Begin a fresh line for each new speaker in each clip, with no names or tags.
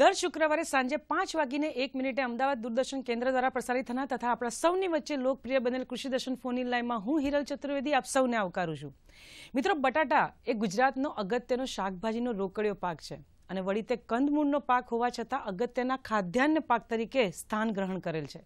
દર શુક્રવારે સાંજે પાંચ વાગીને એક મિનિટે અમદાવાદ દૂરદર્શન કેન્દ્ર દ્વારા પ્રસારિત થનાર તથા આપણા સૌની વચ્ચે લોકપ્રિય બનેલ કૃષિદર્શન ફોનની લાઈનમાં હું હિરલ ચતુર્વેદી આપ સૌને આવકારું છું મિત્રો બટાટા એ ગુજરાતનો અગત્યનો શાકભાજીનો રોકડિયો પાક છે અને વળી તે કંદમૂળનો પાક હોવા છતાં અગત્યના ખાદ્યાન્ન પાક તરીકે સ્થાન ગ્રહણ કરેલ છે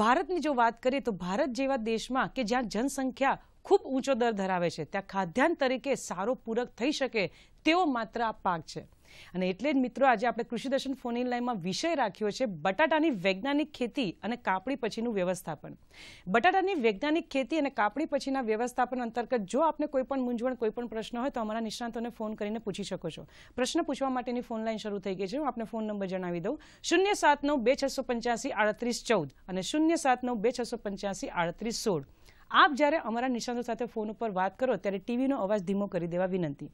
ભારતની જો વાત કરીએ તો ભારત જેવા દેશમાં કે જ્યાં જનસંખ્યા ખૂબ ઊંચો દર ધરાવે છે ત્યાં ખાદ્યાન્ન તરીકે સારો પૂરક થઈ શકે તેવો માત્ર આ પાક છે અને એટલે જ મિત્રો આજે આપણે કૃષિ દર્શન ફોન ઇન લાઈનમાં વિષય રાખ્યો છે બટાટાની વૈજ્ઞાનિક ખેતી અને કાપણી પછીનું વ્યવસ્થાપન બટાટાની વૈજ્ઞાનિક ખેતી અને કાપણી પછીના વ્યવસ્થાપન અંતર્ગત જો આપને કોઈ પણ મૂંઝવણ કોઈપણ પ્રશ્ન હોય તો અમારા નિષ્ણાંતોને ફોન કરીને પૂછી શકો છો પ્રશ્ન પૂછવા માટેની ફોન લાઈન શરૂ થઈ ગઈ છે હું આપને ફોન નંબર જણાવી દઉં શૂન્ય સાત નવ બે છસો પંચ્યાસી આડત્રીસ ચૌદ અને શૂન્ય સાત નવ બે છસો પંચ્યાસી આડત્રીસ સોળ આપ જ્યારે અમારા નિષ્ણાંતો સાથે ફોન ઉપર વાત કરો ત્યારે ટીવીનો અવાજ ધીમો કરી દેવા વિનંતી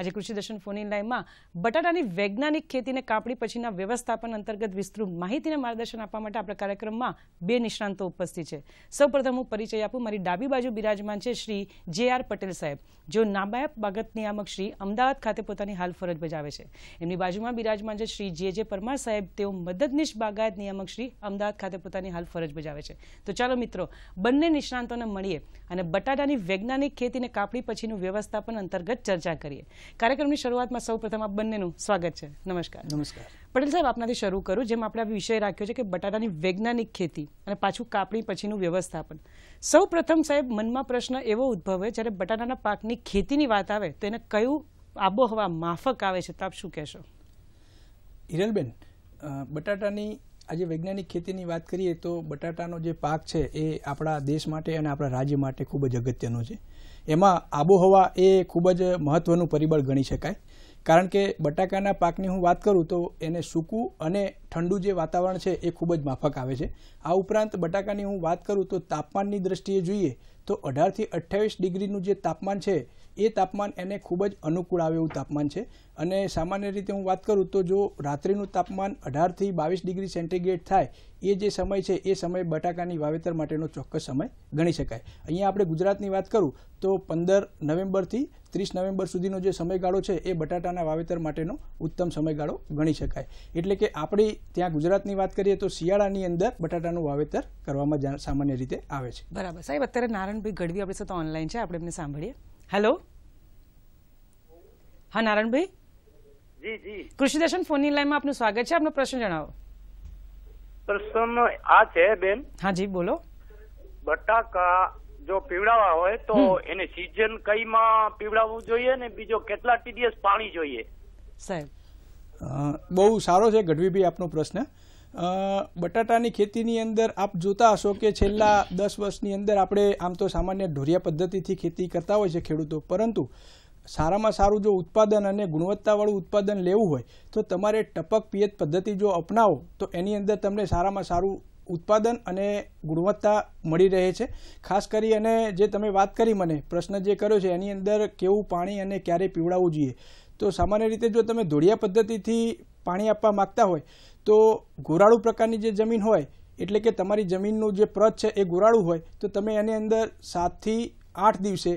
આજે કૃષિદર્શન દર્શન ફોન બટાટાની વૈજ્ઞાનિક ખેતીને કાપણી પછીના વ્યવસ્થાપન અંતર્ગત વિસ્તૃત માહિતીને માર્ગદર્શન આપવા માટે આપણા કાર્યક્રમમાં બે નિષ્ણાંતો ઉપસ્થિત છે સૌપ્રથમ હું પરિચય આપું મારી ડાબી બાજુ બિરાજમાન છે શ્રી જે આર પટેલ સાહેબ જો નાબાયબ બાગત નિયામક શ્રી અમદાવાદ ખાતે પોતાની હાલ ફરજ બજાવે છે એમની બાજુમાં બિરાજમાન છે શ્રી જે જે પરમાર સાહેબ તેઓ મદદનીશ બાગાયત નિયામક શ્રી અમદાવાદ ખાતે પોતાની હાલ ફરજ બજાવે છે તો ચાલો મિત્રો બંને નિષ્ણાંતોને મળીએ અને બટાટાની વૈજ્ઞાનિક ખેતીને કાપણી પછીનું વ્યવસ્થાપન અંતર્ગત ચર્ચા કરીએ કાર્યક્રમની શરૂઆતમાં સૌ પ્રથમ આપ બંનેનું સ્વાગત છે નમસ્કાર નમસ્કાર પટેલ સાહેબ આપનાથી શરૂ કરું જેમ આપણે વિષય રાખ્યો છે કે બટાટાની વૈજ્ઞાનિક ખેતી અને પાછું કાપણી પછીનું વ્યવસ્થાપન સૌ સાહેબ મનમાં પ્રશ્ન એવો ઉદ્ભવે જ્યારે બટાટાના પાકની ખેતીની વાત આવે તો એને કયું આબોહવા માફક આવે છે તો આપ શું કહેશો
હિરલબેન બટાટાની આજે વૈજ્ઞાનિક ખેતીની વાત કરીએ તો બટાટાનો જે પાક છે એ આપણા દેશ માટે અને આપણા રાજ્ય માટે ખૂબ જ અગત્યનો છે એમાં આબોહવા એ ખૂબ જ મહત્ત્વનું પરિબળ ગણી શકાય કારણ કે બટાકાના પાકની હું વાત કરું તો એને સૂકું અને ઠંડુ જે વાતાવરણ છે એ ખૂબ જ માફક આવે છે આ ઉપરાંત બટાકાની હું વાત કરું તો તાપમાનની દ્રષ્ટિએ જોઈએ તો અઢારથી અઠ્ઠાવીસ ડિગ્રીનું જે તાપમાન છે એ તાપમાન એને ખૂબ જ અનુકૂળ આવે એવું તાપમાન છે અને સામાન્ય રીતે હું વાત કરું તો જો રાત્રિનું તાપમાન અઢારથી બાવીસ ડિગ્રી સેન્ટીગ્રેડ થાય એ જે સમય છે એ સમય બટાકાની વાવેતર માટેનો ચોક્કસ સમય ગણી શકાય અહીંયા આપણે ગુજરાતની વાત કરું તો પંદર નવેમ્બરથી ત્રીસ નવેમ્બર સુધીનો જે સમયગાળો છે એ બટાટાના વાવેતર માટેનો ઉત્તમ સમયગાળો ગણી શકાય એટલે કે આપણે ત્યાં ગુજરાતની વાત કરીએ તો શિયાળાની અંદર બટાટાનું વાવેતર કરવામાં સામાન્ય રીતે આવે છે
બરાબર સાહેબ અત્યારે નારાયણભાઈ ગઢવી આપણી સાથે ઓનલાઈન છે આપણે એમને સાંભળીએ હેલો હા નારાયણભાઈ
જી જી કૃષિ દર્શન
ફોનની લાઈનમાં આપનું સ્વાગત છે આપનો પ્રશ્ન જણાવો
પ્રશ્ન આ છે બેન હા જી બોલો બટાકા જો પીવડાવવા હોય તો એને સીઝન કઈમાં પીવડાવવું જોઈએ ને બીજો કેટલા ટીડીએસ પાણી જોઈએ
સાહેબ બહુ સારો છે ગઢવીભાઈ આપનો પ્રશ્ન બટાટાની ખેતીની અંદર આપ જોતા હશો કે છેલ્લા દસ વર્ષની અંદર આપણે આમ તો સામાન્ય ઢોરિયા પદ્ધતિથી ખેતી કરતા હોય છે ખેડૂતો પરંતુ સારામાં સારું જો ઉત્પાદન અને ગુણવત્તાવાળું ઉત્પાદન લેવું હોય તો તમારે ટપક પિયત પદ્ધતિ જો અપનાવો તો એની અંદર તમને સારામાં સારું ઉત્પાદન અને ગુણવત્તા મળી રહે છે ખાસ કરી અને જે તમે વાત કરી મને પ્રશ્ન જે કર્યો છે એની અંદર કેવું પાણી અને ક્યારે પીવડાવવું જોઈએ તો સામાન્ય રીતે જો તમે ધોળિયા પદ્ધતિથી પાણી આપવા માગતા હોય તો ગોરાળુ પ્રકારની જે જમીન હોય એટલે કે તમારી જમીનનું જે પ્રત છે એ ગોરાળું હોય તો તમે એની અંદર સાતથી આઠ દિવસે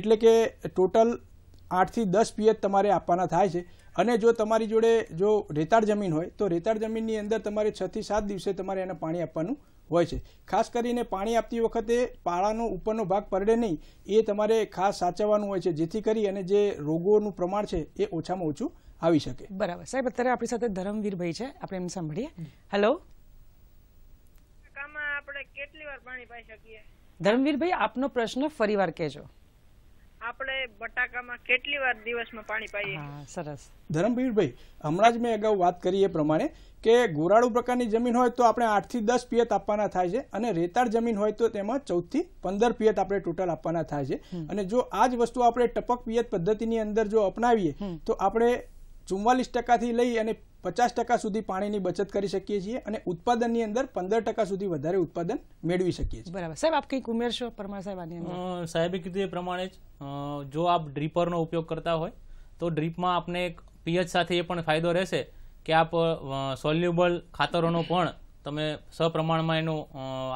એટલે કે ટોટલ આઠથી દસ પીએચ તમારે આપવાના થાય છે અને જો તમારી જોડે જો રેતાળ જમીન હોય તો રેતાળ જમીનની અંદર તમારે છથી સાત દિવસે તમારે એને પાણી આપવાનું હોય છે ખાસ કરીને પાણી આપતી વખતે પાળાનો ઉપરનો ભાગ પરડે નહીં એ તમારે ખાસ સાચવવાનું હોય છે જેથી કરી અને જે રોગોનું પ્રમાણ છે એ ઓછામાં ઓછું આવી શકે બરાબર સાહેબ અત્યારે આપણી સાથે ધરમવીરભાઈ
છે આપણે એમ સાંભળીએ
હેલો આપણે કેટલી વાર પાણી પાઈ શકીએ
ધરમવીરભાઈ આપનો પ્રશ્ન ફરીવાર કહેજો
આપણે બટાકામાં કેટલી વાર દિવસમાં સરસ ધરમવીરભાઈ હમણાં જ મેં અગાઉ વાત કરી એ પ્રમાણે કે ગોરાળુ પ્રકારની જમીન હોય તો આપણે આઠથી દસ પિયત આપવાના થાય છે અને રેતાળ જમીન હોય તો તેમાં ચૌદથી પંદર પિયત આપણે ટોટલ આપવાના થાય છે અને જો આ જ વસ્તુ આપણે ટપક પિયત પદ્ધતિની અંદર જો અપનાવીએ તો આપણે ચુમ્માલીસ ટકાથી લઈ અને પચાસ ટકા સુધી પાણીની બચત કરી શકીએ છીએ અને ઉત્પાદનની અંદર પંદર ટકા સુધી વધારે ઉત્પાદન મેળવી શકીએ છીએ
બરાબર
સાહેબ આપ કંઈક ઉમેરશો પરમાર સાહેબ આની
અંદર સાહેબે કીધું એ પ્રમાણે જ જો આપ ડ્રીપરનો ઉપયોગ કરતા હોય તો ડ્રીપમાં આપને એક પીએચ સાથે એ પણ ફાયદો રહેશે કે આપ સોલ્યુબલ ખાતરોનો પણ તમે સપ્રમાણમાં એનો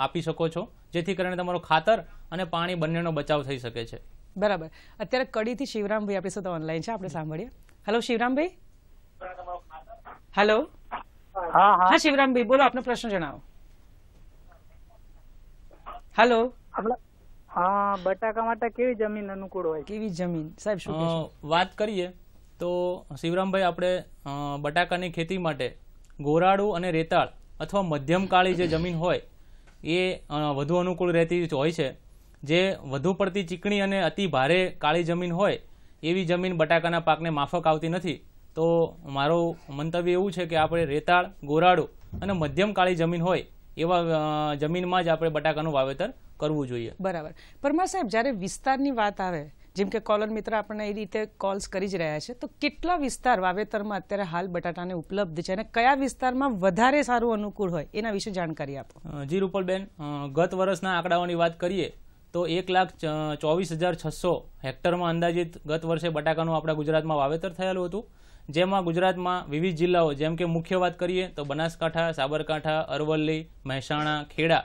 આપી શકો છો જેથી કરીને તમારો ખાતર અને પાણી બંનેનો બચાવ થઈ શકે છે
બરાબર અત્યારે કડીથી શિવરામભાઈ આપણી સાથે ઓનલાઈન છે આપણે સાંભળીએ હેલો શિવરામભાઈ હેલો હા શિવરામભાઈ બોલો આપનો પ્રશ્ન જણાવો હેલો આપણે
બટાકાની ખેતી માટે ગોરાડુ અને રેતાળ અથવા મધ્યમ કાળી જે જમીન હોય એ વધુ અનુકૂળ રહેતી હોય છે જે વધુ પડતી ચીકણી અને અતિ ભારે કાળી જમીન હોય એવી જમીન બટાકાના પાકને માફક આવતી નથી તો મારો મંતવ્ય એવું છે કે આપણે રેતાળ ગોરાડો અને મધ્યમ કાળી જમીન હોય એવા જમીનમાં જ આપણે બટાકાનું વાવેતર કરવું જોઈએ
બરાબર પરમાર સાહેબ જ્યારે વિસ્તારની વાત આવે જેમ કે કોલર મિત્ર આપણને એ રીતે કોલ્સ કરી જ રહ્યા છે તો કેટલા વિસ્તાર વાવેતરમાં અત્યારે હાલ બટાટાને ઉપલબ્ધ છે અને કયા વિસ્તારમાં વધારે સારું અનુકૂળ હોય એના વિશે જાણકારી
આપો જી રૂપલબેન ગત વર્ષના આંકડાઓની વાત કરીએ તો એક લાખ ચોવીસ હજાર છસો હેક્ટરમાં અંદાજિત ગત વર્ષે બટાકાનું આપણા ગુજરાતમાં વાવેતર થયેલું હતું જેમાં ગુજરાતમાં વિવિધ જિલ્લાઓ જેમ કે મુખ્ય વાત કરીએ તો બનાસકાંઠા સાબરકાંઠા અરવલ્લી મહેસાણા ખેડા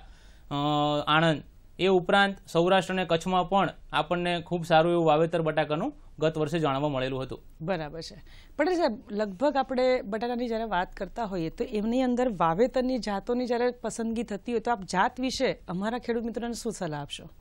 આણંદ એ ઉપરાંત સૌરાષ્ટ્ર અને કચ્છમાં પણ આપણને ખૂબ સારું એવું વાવેતર બટાકાનું ગત વર્ષે જાણવા મળેલું હતું બરાબર છે
પણ સાહેબ લગભગ આપણે બટાકાની જ્યારે વાત કરતા હોઈએ તો એમની અંદર વાવેતરની જાતોની જ્યારે પસંદગી થતી હોય તો આપ જાત વિશે અમારા ખેડૂત મિત્રોને શું સલાહ આપશો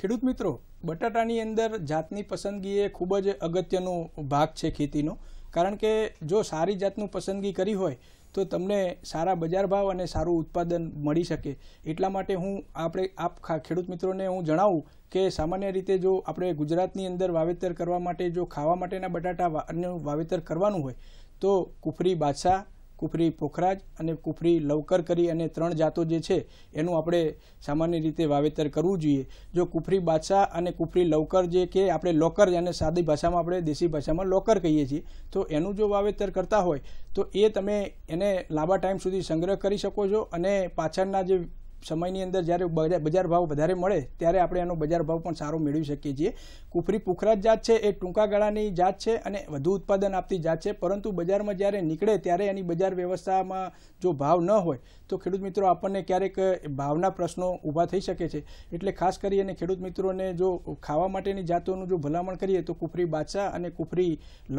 ખેડૂત મિત્રો બટાટાની અંદર જાતની પસંદગી એ ખૂબ જ અગત્યનો ભાગ છે ખેતીનો કારણ કે જો સારી જાતનું પસંદગી કરી હોય તો તમને સારા બજાર ભાવ અને સારું ઉત્પાદન મળી શકે એટલા માટે હું આપણે આપ ખેડૂત મિત્રોને હું જણાવું કે સામાન્ય રીતે જો આપણે ગુજરાતની અંદર વાવેતર કરવા માટે જો ખાવા માટેના બટાટા અને વાવેતર કરવાનું હોય તો કુફરી બાદશાહ કુફરી પોખરાજ અને કુફરી લવકર કરી અને ત્રણ જાતો જે છે એનું આપણે સામાન્ય રીતે વાવેતર કરવું જોઈએ જો કુફરી બાદશાહ અને કુફરી લવકર જે કે આપણે લોકર અને સાદી ભાષામાં આપણે દેશી ભાષામાં લોકર કહીએ છીએ તો એનું જો વાવેતર કરતા હોય તો એ તમે એને લાંબા ટાઈમ સુધી સંગ્રહ કરી શકો છો અને પાછળના જે સમયની અંદર જ્યારે બજાર ભાવ વધારે મળે ત્યારે આપણે એનો બજાર ભાવ પણ સારો મેળવી શકીએ છીએ કુફરી પુખરાજ જાત છે એ ટૂંકા ગાળાની જાત છે અને વધુ ઉત્પાદન આપતી જાત છે પરંતુ બજારમાં જ્યારે નીકળે ત્યારે એની બજાર વ્યવસ્થામાં જો ભાવ ન હોય તો ખેડૂત મિત્રો આપણને ક્યારેક ભાવના પ્રશ્નો ઊભા થઈ શકે છે એટલે ખાસ કરી અને ખેડૂત મિત્રોને જો ખાવા માટેની જાતોનું જો ભલામણ કરીએ તો કુફરી બાદશાહ અને કુફરી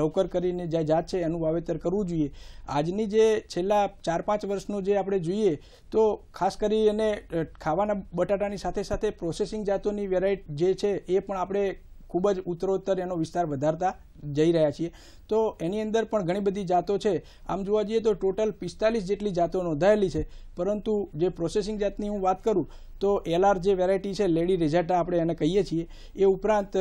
લવકર કરીને જે જાત છે એનું વાવેતર કરવું જોઈએ આજની જે છેલ્લા ચાર પાંચ વર્ષનું જે આપણે જોઈએ તો ખાસ કરી અને ખાવાના બટાટાની સાથે સાથે પ્રોસેસિંગ જાતોની વેરાયટી જે છે એ પણ આપણે ખૂબ જ ઉત્તરોત્તર એનો વિસ્તાર વધારતા જઈ રહ્યા છીએ તો એની અંદર પણ ઘણી બધી જાતો છે આમ જોવા જઈએ તો ટોટલ પિસ્તાલીસ જેટલી જાતો નોંધાયેલી છે પરંતુ જે પ્રોસેસિંગ જાતની હું વાત કરું તો એલઆર જે વેરાયટી છે લેડી રેઝાટા આપણે એને કહીએ છીએ એ ઉપરાંત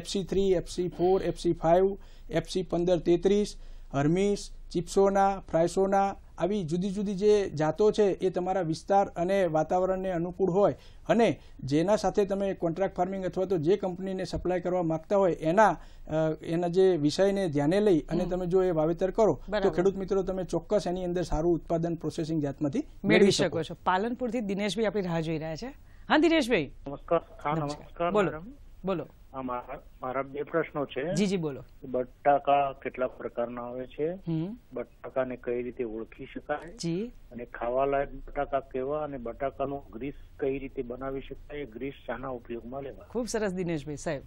FC three FC four FC five FC પંદર તેત્રીસ હર્મીસ ચિપ્સોના ફ્રાઇસોના આવી જુદી જુદી જે જાતો છે એ તમારા વિસ્તાર અને વાતાવરણને અનુકૂળ હોય અને જેના સાથે તમે કોન્ટ્રાક્ટ ફાર્મિંગ અથવા તો જે કંપનીને સપ્લાય કરવા માંગતા હોય એના એના જે વિષયને ધ્યાને લઈ અને તમે જો એ વાવેતર કરો તો ખેડૂત મિત્રો તમે ચોક્કસ એની અંદર સારું ઉત્પાદન પ્રોસેસિંગ જાતમાંથી મેળવી શકો છો પાલનપુરથી દિનેશભાઈ આપણી રાહ જોઈ રહ્યા છે હા દિનેશભાઈ બોલો બોલો
મારા બે પ્રશ્નો છે જી બોલો બટાકા કેટલા પ્રકારના આવે છે બટાકાને કઈ રીતે ઓળખી શકાય અને ખાવા લાયક બટાકા કેવા અને
બટાકાનું ગ્રીસ કઈ રીતે બનાવી શકાય ગ્રીસ શાના ઉપયોગમાં લેવા ખુબ સરસ દિનેશભાઈ સાહેબ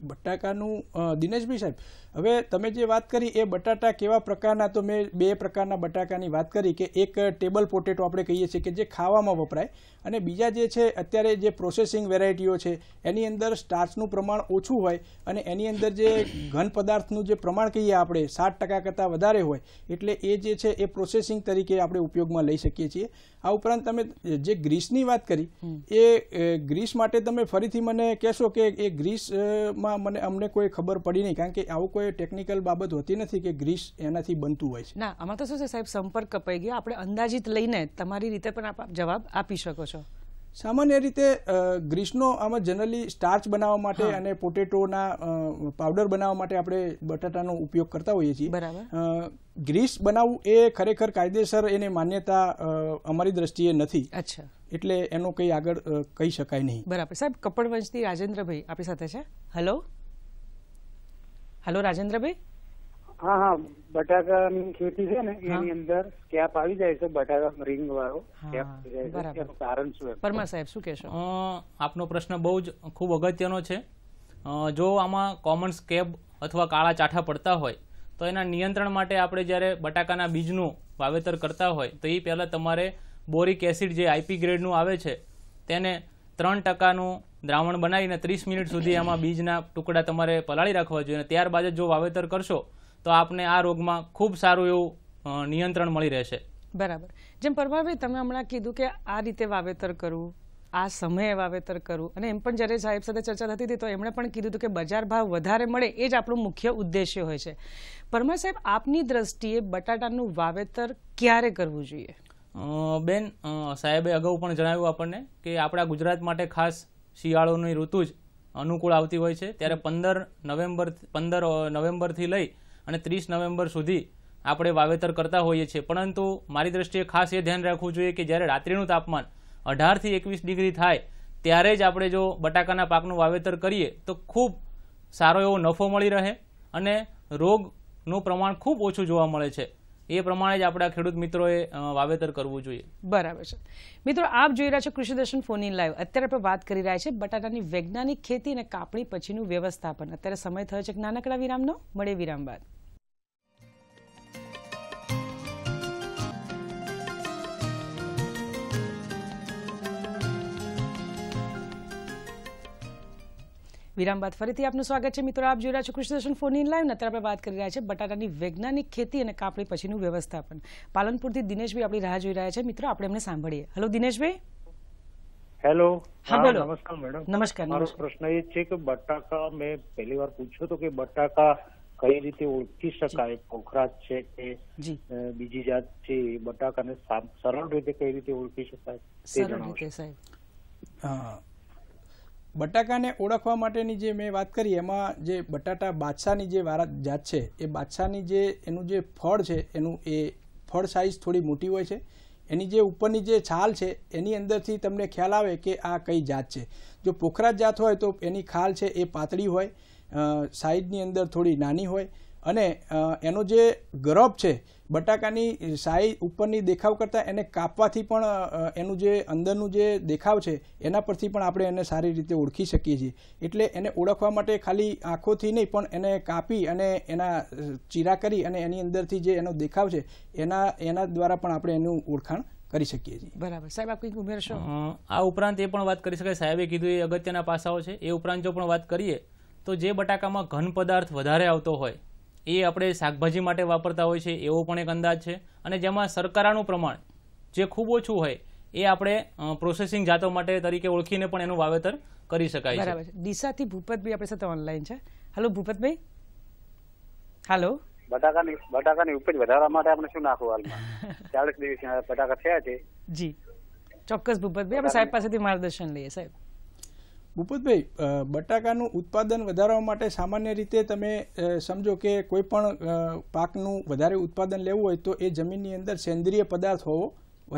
બટાકાનું દિનેશભાઈ સાહેબ હવે તમે જે વાત કરી એ બટાટા કેવા પ્રકારના તો મેં બે પ્રકારના બટાકાની વાત કરી કે એક ટેબલ પોટેટો આપણે કહીએ છીએ કે જે ખાવામાં વપરાય અને બીજા જે છે અત્યારે જે પ્રોસેસિંગ વેરાયટીઓ છે એની અંદર સ્ટાર્ચનું પ્રમાણ ઓછું હોય અને એની અંદર જે ઘન પદાર્થનું જે પ્રમાણ કહીએ આપણે સાત ટકા કરતાં વધારે હોય એટલે એ જે છે એ પ્રોસેસિંગ તરીકે આપણે ઉપયોગમાં લઈ શકીએ છીએ આ ઉપરાંત તમે જે ગ્રીસની વાત કરી એ ગ્રીસ માટે તમે ફરીથી મને કહેશો કે એ ગ્રીસમાં મને અમને કોઈ ખબર પડી નહીં કારણ કે આવું કોઈ ટેકનિકલ બાબત હોતી નથી કે ગ્રીસ એનાથી બનતું હોય છે
ના આમાં તો શું છે સાહેબ સંપર્ક કપાઈ ગયો આપણે અંદાજિત લઈને તમારી રીતે પણ આપ જવાબ આપી શકો છો
સામાન્ય રીતે ગ્રીસનો આમાં જનરલી સ્ટાર્ચ બનાવવા માટે અને પોટેટોના પાવડર બનાવવા માટે આપણે બટાટાનો ઉપયોગ કરતા હોઈએ છીએ બરાબર ગ્રીસ બનાવવું એ ખરેખર કાયદેસર એને માન્યતા અમારી દ્રષ્ટિએ નથી અચ્છા એટલે એનો કંઈ આગળ કહી શકાય નહીં
બરાબર સાહેબ કપડવંશથી રાજેન્દ્રભાઈ આપણી સાથે છે હલો હલો રાજેન્દ્રભાઈ
હા હા બટાકાની ખેતી છે ને એની અંદર કેપ આવી જાય છે બટાકા રીંગ વાળો કેપ કારણ શું પરમાર સાહેબ શું કહેશો આપનો પ્રશ્ન બહુ જ ખૂબ અગત્યનો છે જો આમાં કોમન સ્કેબ અથવા કાળા ચાઠા પડતા હોય તો એના નિયંત્રણ માટે આપણે જ્યારે બટાકાના બીજનું વાવેતર કરતા હોય તો એ પહેલાં તમારે બોરિક એસિડ જે આઈપી ગ્રેડનું આવે છે તેને ત્રણ ટકાનું દ્રાવણ બનાવીને ત્રીસ મિનિટ સુધી આમાં બીજના ટુકડા તમારે પલાળી રાખવા જોઈએ ત્યારબાદ જો વાવેતર કરશો તો આપને આ રોગમાં ખૂબ સારું એવું નિયંત્રણ મળી રહેશે
બરાબર જેમ પરમારભાઈ તમે હમણાં કીધું કે આ રીતે વાવેતર કરવું આ સમયે વાવેતર કરવું અને એમ પણ જ્યારે સાહેબ સાથે ચર્ચા થતી હતી તો એમણે પણ કીધું હતું કે બજાર ભાવ વધારે મળે એ જ આપણું મુખ્ય ઉદ્દેશ્ય હોય છે પરમાર સાહેબ આપની દ્રષ્ટિએ બટાટાનું વાવેતર ક્યારે કરવું
જોઈએ બેન સાહેબે અગાઉ પણ જણાવ્યું આપણને કે આપણા ગુજરાત માટે ખાસ શિયાળોની ઋતુ જ અનુકૂળ આવતી હોય છે ત્યારે પંદર નવેમ્બર પંદર નવેમ્બરથી લઈ અને ત્રીસ નવેમ્બર સુધી આપણે વાવેતર કરતા હોઈએ છીએ પરંતુ મારી દ્રષ્ટિએ ખાસ એ ધ્યાન રાખવું જોઈએ કે જ્યારે રાત્રિનું તાપમાન અઢારથી એકવીસ ડિગ્રી થાય ત્યારે જ આપણે જો બટાકાના પાકનું વાવેતર કરીએ તો ખૂબ સારો એવો નફો મળી રહે અને રોગનું પ્રમાણ ખૂબ ઓછું જોવા મળે છે એ પ્રમાણે જ આપણા ખેડૂત મિત્રોએ વાવેતર કરવું જોઈએ બરાબર છે
મિત્રો આપ જોઈ રહ્યા છો કૃષિ દર્શન ફોન લાઈવ અત્યારે આપણે વાત કરી રહ્યા છે બટાટાની વૈજ્ઞાનિક ખેતી અને કાપણી પછીનું વ્યવસ્થાપન અત્યારે સમય થયો છે નાનકડા વિરામનો મળે વિરામ બાદ વિરામ બાદ ફરીથી આપનું સ્વાગત છે મિત્રો આપ જોઈ રહ્યા છો કૃષ્ણદર્શન ફોન ઇન લાઈવ અત્યારે વાત કરી રહ્યા છે બટાટાની વૈજ્ઞાનિક ખેતી અને કાપણી પછીનું વ્યવસ્થાપન પાલનપુરથી દિનેશભાઈ આપણી રાહ જોઈ રહ્યા છે મિત્રો આપણે એમને સાંભળીએ હેલો દિનેશભાઈ હેલો નમસ્કાર મેડમ નમસ્કાર મારો
પ્રશ્ન એ છે કે બટાકા મેં પહેલી વાર પૂછ્યું હતું કે બટાકા કઈ રીતે ઓળખી શકાય કોખરાજ છે કે બીજી જાત છે બટાકાને સરળ રીતે કઈ રીતે ઓળખી શકાય
તે જણાવો સાહેબ બટાકાને ઓળખવા માટેની જે મેં વાત કરી એમાં જે બટાટા બાદશાહની જે વારા જાત છે એ બાદશાહની જે એનું જે ફળ છે એનું એ ફળ સાઇઝ થોડી મોટી હોય છે એની જે ઉપરની જે છાલ છે એની અંદરથી તમને ખ્યાલ આવે કે આ કઈ જાત છે જો પોખરાજ જાત હોય તો એની ખાલ છે એ પાતળી હોય સાઈડની અંદર થોડી નાની હોય અને એનો જે ગરબ છે બટાકાની સાઈ ઉપરની દેખાવ કરતાં એને કાપવાથી પણ એનું જે અંદરનું જે દેખાવ છે એના પરથી પણ આપણે એને સારી રીતે ઓળખી શકીએ છીએ એટલે એને ઓળખવા માટે ખાલી આંખોથી નહીં પણ એને કાપી અને એના ચીરા કરી અને એની અંદરથી જે એનો દેખાવ છે એના એના દ્વારા પણ આપણે એનું ઓળખાણ કરી શકીએ છીએ બરાબર સાહેબ આપ કંઈક ઉમેરશો
આ ઉપરાંત એ પણ વાત કરી શકાય સાહેબે કીધું એ અગત્યના પાસાઓ છે એ ઉપરાંત જો પણ વાત કરીએ તો જે બટાકામાં ઘન પદાર્થ વધારે આવતો હોય એ આપણે શાકભાજી માટે વાપરતા હોય છે એવો પણ એક અંદાજ છે અને જેમાં સરકારાનું પ્રમાણ જે ખૂબ ઓછું હોય એ આપણે પ્રોસેસિંગ જાતો માટે તરીકે ઓળખીને પણ એનું વાવેતર કરી શકાય છે બરાબર
ડીસાથી ભૂપતભાઈ આપણી સાથે ઓનલાઈન છે હેલો ભૂપતભાઈ હાલો
બટાકાની બટાકાની ઉપજ વધારવા માટે આપણે શું નાખવું હાલમાં ચાલીસ દિવસ બટાકા થયા છે
જી ચોક્કસ ભૂપતભાઈ આપણે સાહેબ પાસેથી માર્ગદર્શન લઈએ સાહેબ
ભૂપતભાઈ બટાકાનું ઉત્પાદન વધારવા માટે સામાન્ય રીતે તમે સમજો કે કોઈ પણ પાકનું વધારે ઉત્પાદન લેવું હોય તો એ જમીનની અંદર સેન્દ્રિય પદાર્થ હોવો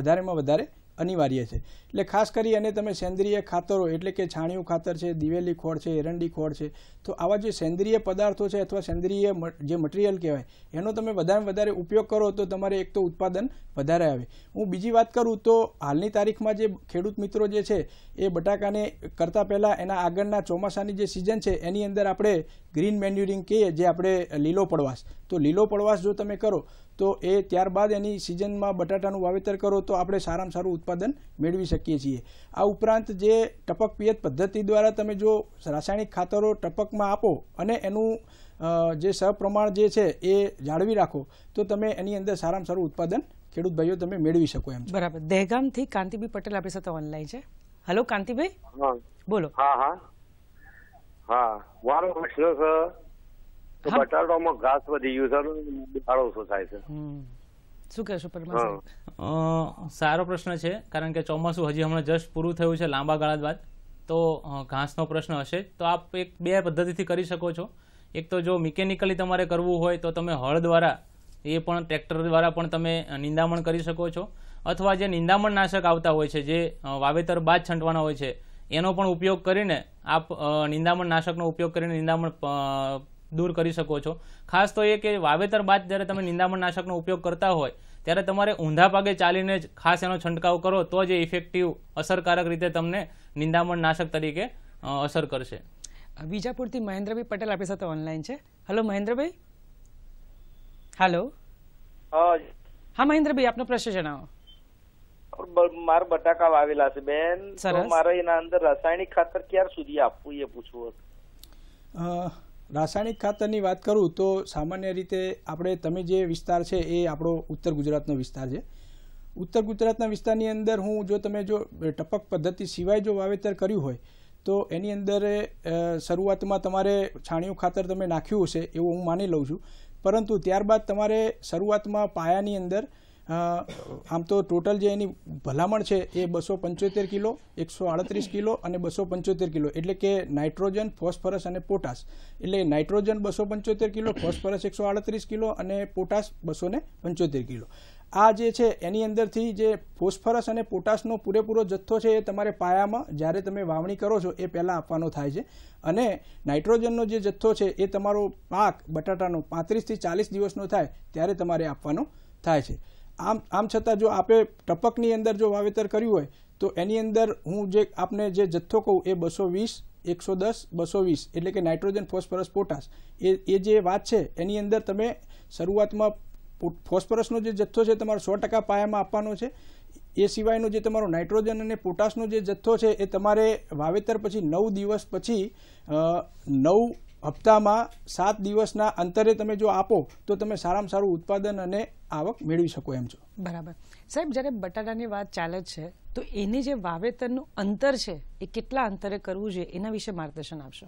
વધારેમાં વધારે અનિવાર્ય છે એટલે ખાસ કરી અને તમે સેન્દ્રિય ખાતરો એટલે કે છાણિયું ખાતર છે દિવેલી ખોળ છે એરંડી ખોળ છે તો આવા જે સેન્દ્રિય પદાર્થો છે અથવા સેન્દ્રિય જે મટીરિયલ કહેવાય એનો તમે વધારે વધારે ઉપયોગ કરો તો તમારે એક તો ઉત્પાદન વધારે આવે હું બીજી વાત કરું તો હાલની તારીખમાં જે ખેડૂત મિત્રો જે છે એ બટાકાને કરતાં પહેલાં એના આગળના ચોમાસાની જે સિઝન છે એની અંદર આપણે ગ્રીન મેન્યુરિંગ કહીએ જે આપણે લીલો પડવાશ તો લીલો પડવાશ જો તમે કરો તો એ ત્યારબાદ એની સિઝનમાં બટાટાનું વાવેતર કરો તો આપણે સારામાં સારું ઉત્પાદન મેળવી શકીએ છીએ આ ઉપરાંત જે ટપક પિયત પદ્ધતિ દ્વારા તમે જો રાસાયણિક ખાતરો ટપકમાં આપો અને એનું જે સપ્રમાણ જે છે એ જાળવી રાખો તો તમે એની અંદર સારામાં સારું ઉત્પાદન ખેડૂત ભાઈઓ તમે મેળવી શકો એમ
બરાબર દહેગામથી કાંતિભાઈ પટેલ આપણી સાથે ઓનલાઈન છે હલો કાંતિભાઈ બોલો
હા હા હા મારો પ્રશ્ન છે તો બટાટામાં ઘાસ વધી ગયું છે સારો ઓછો થાય છે સારો પ્રશ્ન છે કારણ કે ચોમાસું હજી હમણાં જસ્ટ પૂરું થયું છે લાંબા ગાળા બાદ તો ઘાસનો પ્રશ્ન હશે તો આપ એક બે પદ્ધતિથી કરી શકો છો એક તો જો મિકેનિકલી તમારે કરવું હોય તો તમે હળ દ્વારા એ પણ ટ્રેક્ટર દ્વારા પણ તમે નિંદામણ કરી શકો છો અથવા જે નિંદામણ નાશક આવતા હોય છે જે વાવેતર બાદ છંટવાના હોય છે એનો પણ ઉપયોગ કરીને આપ નિંદામણ નાશકનો ઉપયોગ કરીને નિંદામણ દૂર કરી શકો છો ખાસ તો એ કે વાવેતર બાદ જ્યારે તમે નિંદામણ નાશકનો ઉપયોગ કરતા હોય ત્યારે તમારે ઊંધા પાગે ચાલીને જ ખાસ એનો છંટકાવ કરો તો જ એ ઇફેક્ટિવ અસરકારક રીતે તમને નિંદામણ નાશક તરીકે અસર કરશે વિજાપુરથી મહેન્દ્રભાઈ પટેલ આપણી સાથે ઓનલાઈન છે હલો મહેન્દ્રભાઈ હેલો
હા મહેન્દ્રભાઈ આપનો પ્રશ્ન
જણાવો મારે બટાકા વાવેલા છે બેન મારે એના અંદર રાસાયણિક ખાતર ક્યાર સુધી આપવું એ પૂછવું હતું રાસાયણિક ખાતરની વાત કરું તો સામાન્ય રીતે આપણે તમે જે વિસ્તાર છે એ આપણો ઉત્તર ગુજરાતનો વિસ્તાર છે ઉત્તર ગુજરાતના વિસ્તારની અંદર હું જો તમે જો ટપક પદ્ધતિ સિવાય જો વાવેતર કર્યું હોય તો એની અંદર શરૂઆતમાં તમારે છાણિયું ખાતર તમે નાખ્યું હશે એવું હું માની લઉં છું પરંતુ ત્યારબાદ તમારે શરૂઆતમાં પાયાની અંદર આમ તો ટોટલ જે એની ભલામણ છે એ બસો પંચોતેર કિલો એકસો આડત્રીસ કિલો અને બસો પંચોતેર કિલો એટલે કે નાઇટ્રોજન ફોસ્ફરસ અને પોટાશ એટલે નાઇટ્રોજન બસો પંચોતેર કિલો ફોસ્ફરસ એકસો આડત્રીસ કિલો અને પોટાશ બસો ને પંચોતેર કિલો આ જે છે એની અંદરથી જે ફોસ્ફરસ અને પોટાશનો પૂરેપૂરો જથ્થો છે એ તમારે પાયામાં જ્યારે તમે વાવણી કરો છો એ પહેલાં આપવાનો થાય છે અને નાઇટ્રોજનનો જે જથ્થો છે એ તમારો પાક બટાટાનો પાંત્રીસથી ચાલીસ દિવસનો થાય ત્યારે તમારે આપવાનો થાય છે આમ આમ છતાં જો આપે ટપકની અંદર જો વાવેતર કર્યું હોય તો એની અંદર હું જે આપને જે જથ્થો કહું એ બસો વીસ એકસો દસ બસો વીસ એટલે કે નાઇટ્રોજન ફોસ્ફરસ પોટાસ એ એ જે વાત છે એની અંદર તમે શરૂઆતમાં ફોસ્ફરસનો જે જથ્થો છે તમારો સો ટકા પાયામાં આપવાનો છે એ સિવાયનો જે તમારો નાઇટ્રોજન અને પોટાશનો જે જથ્થો છે એ તમારે વાવેતર પછી નવ દિવસ પછી નવ હપ્તામાં સાત દિવસના અંતરે તમે જો આપો તો તમે સારામાં સારું ઉત્પાદન અને આવક મેળવી શકો એમ છો
બરાબર સાહેબ જ્યારે બટાટાની વાત ચાલે છે તો એને જે વાવેતરનું અંતર છે એ કેટલા અંતરે કરવું છે એના વિશે માર્ગદર્શન આપશો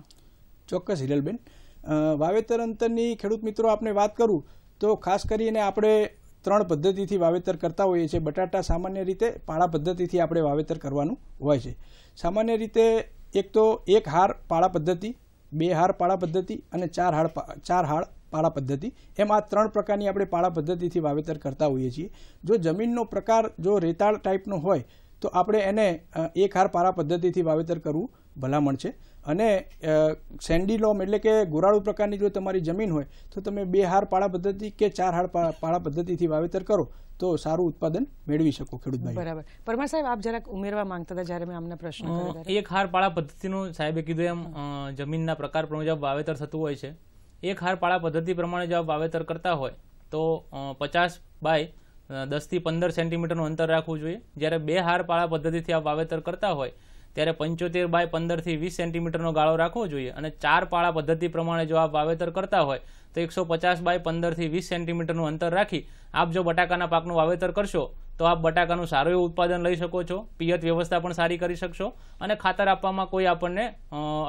ચોક્કસ હિરલબેન વાવેતર અંતરની ખેડૂત મિત્રો આપણે વાત કરું તો ખાસ કરીને આપણે ત્રણ પદ્ધતિથી વાવેતર કરતા હોઈએ છીએ બટાટા સામાન્ય રીતે પાળા પદ્ધતિથી આપણે વાવેતર કરવાનું હોય છે સામાન્ય રીતે એક તો એક હાર પાળા પદ્ધતિ બે હાર પાળા પદ્ધતિ અને ચાર હાડ ચાર હાડ પાળા પદ્ધતિ એમ આ ત્રણ પ્રકારની આપણે પાળા પદ્ધતિથી વાવેતર કરતા હોઈએ છીએ જો જમીનનો પ્રકાર જો રેતાળ ટાઈપનો હોય તો આપણે એને એક હાર પાળા પદ્ધતિથી વાવેતર કરવું ભલામણ છે અને સેન્ડીલોમ એટલે કે ગોરાળુ પ્રકારની જો તમારી જમીન હોય તો તમે બે હાર પાળા પદ્ધતિ કે ચાર હાર પાળા પદ્ધતિથી વાવેતર કરો તો સારું ઉત્પાદન મેળવી શકો ખેડૂત બરાબર
પરમાર સાહેબ આપ જરાક ઉમેરવા માંગતા હતા જ્યારે મેં આમને પ્રશ્ન
એક હાર પાળા પદ્ધતિનું સાહેબે કીધું એમ જમીનના પ્રકાર મુજબ વાવેતર થતું હોય છે એક હાર પાળા પદ્ધતિ પ્રમાણે જો વાવેતર કરતા હોય તો પચાસ બાય દસથી પંદર સેન્ટીમીટરનું અંતર રાખવું જોઈએ જ્યારે બે હાર પાળા પદ્ધતિથી આ વાવેતર કરતા હોય ત્યારે પંચોતેર બાય પંદરથી વીસ સેન્ટીમીટરનો ગાળો રાખવો જોઈએ અને ચાર પાળા પદ્ધતિ પ્રમાણે જો આપ વાવેતર કરતા હોય તો એકસો પચાસ બાય પંદરથી વીસ સેન્ટીમીટરનું અંતર રાખી આપ જો બટાકાના પાકનું વાવેતર કરશો તો આપ બટાકાનું સારું એવું ઉત્પાદન લઈ શકો છો પિયત વ્યવસ્થા પણ સારી કરી શકશો અને ખાતર આપવામાં કોઈ આપણને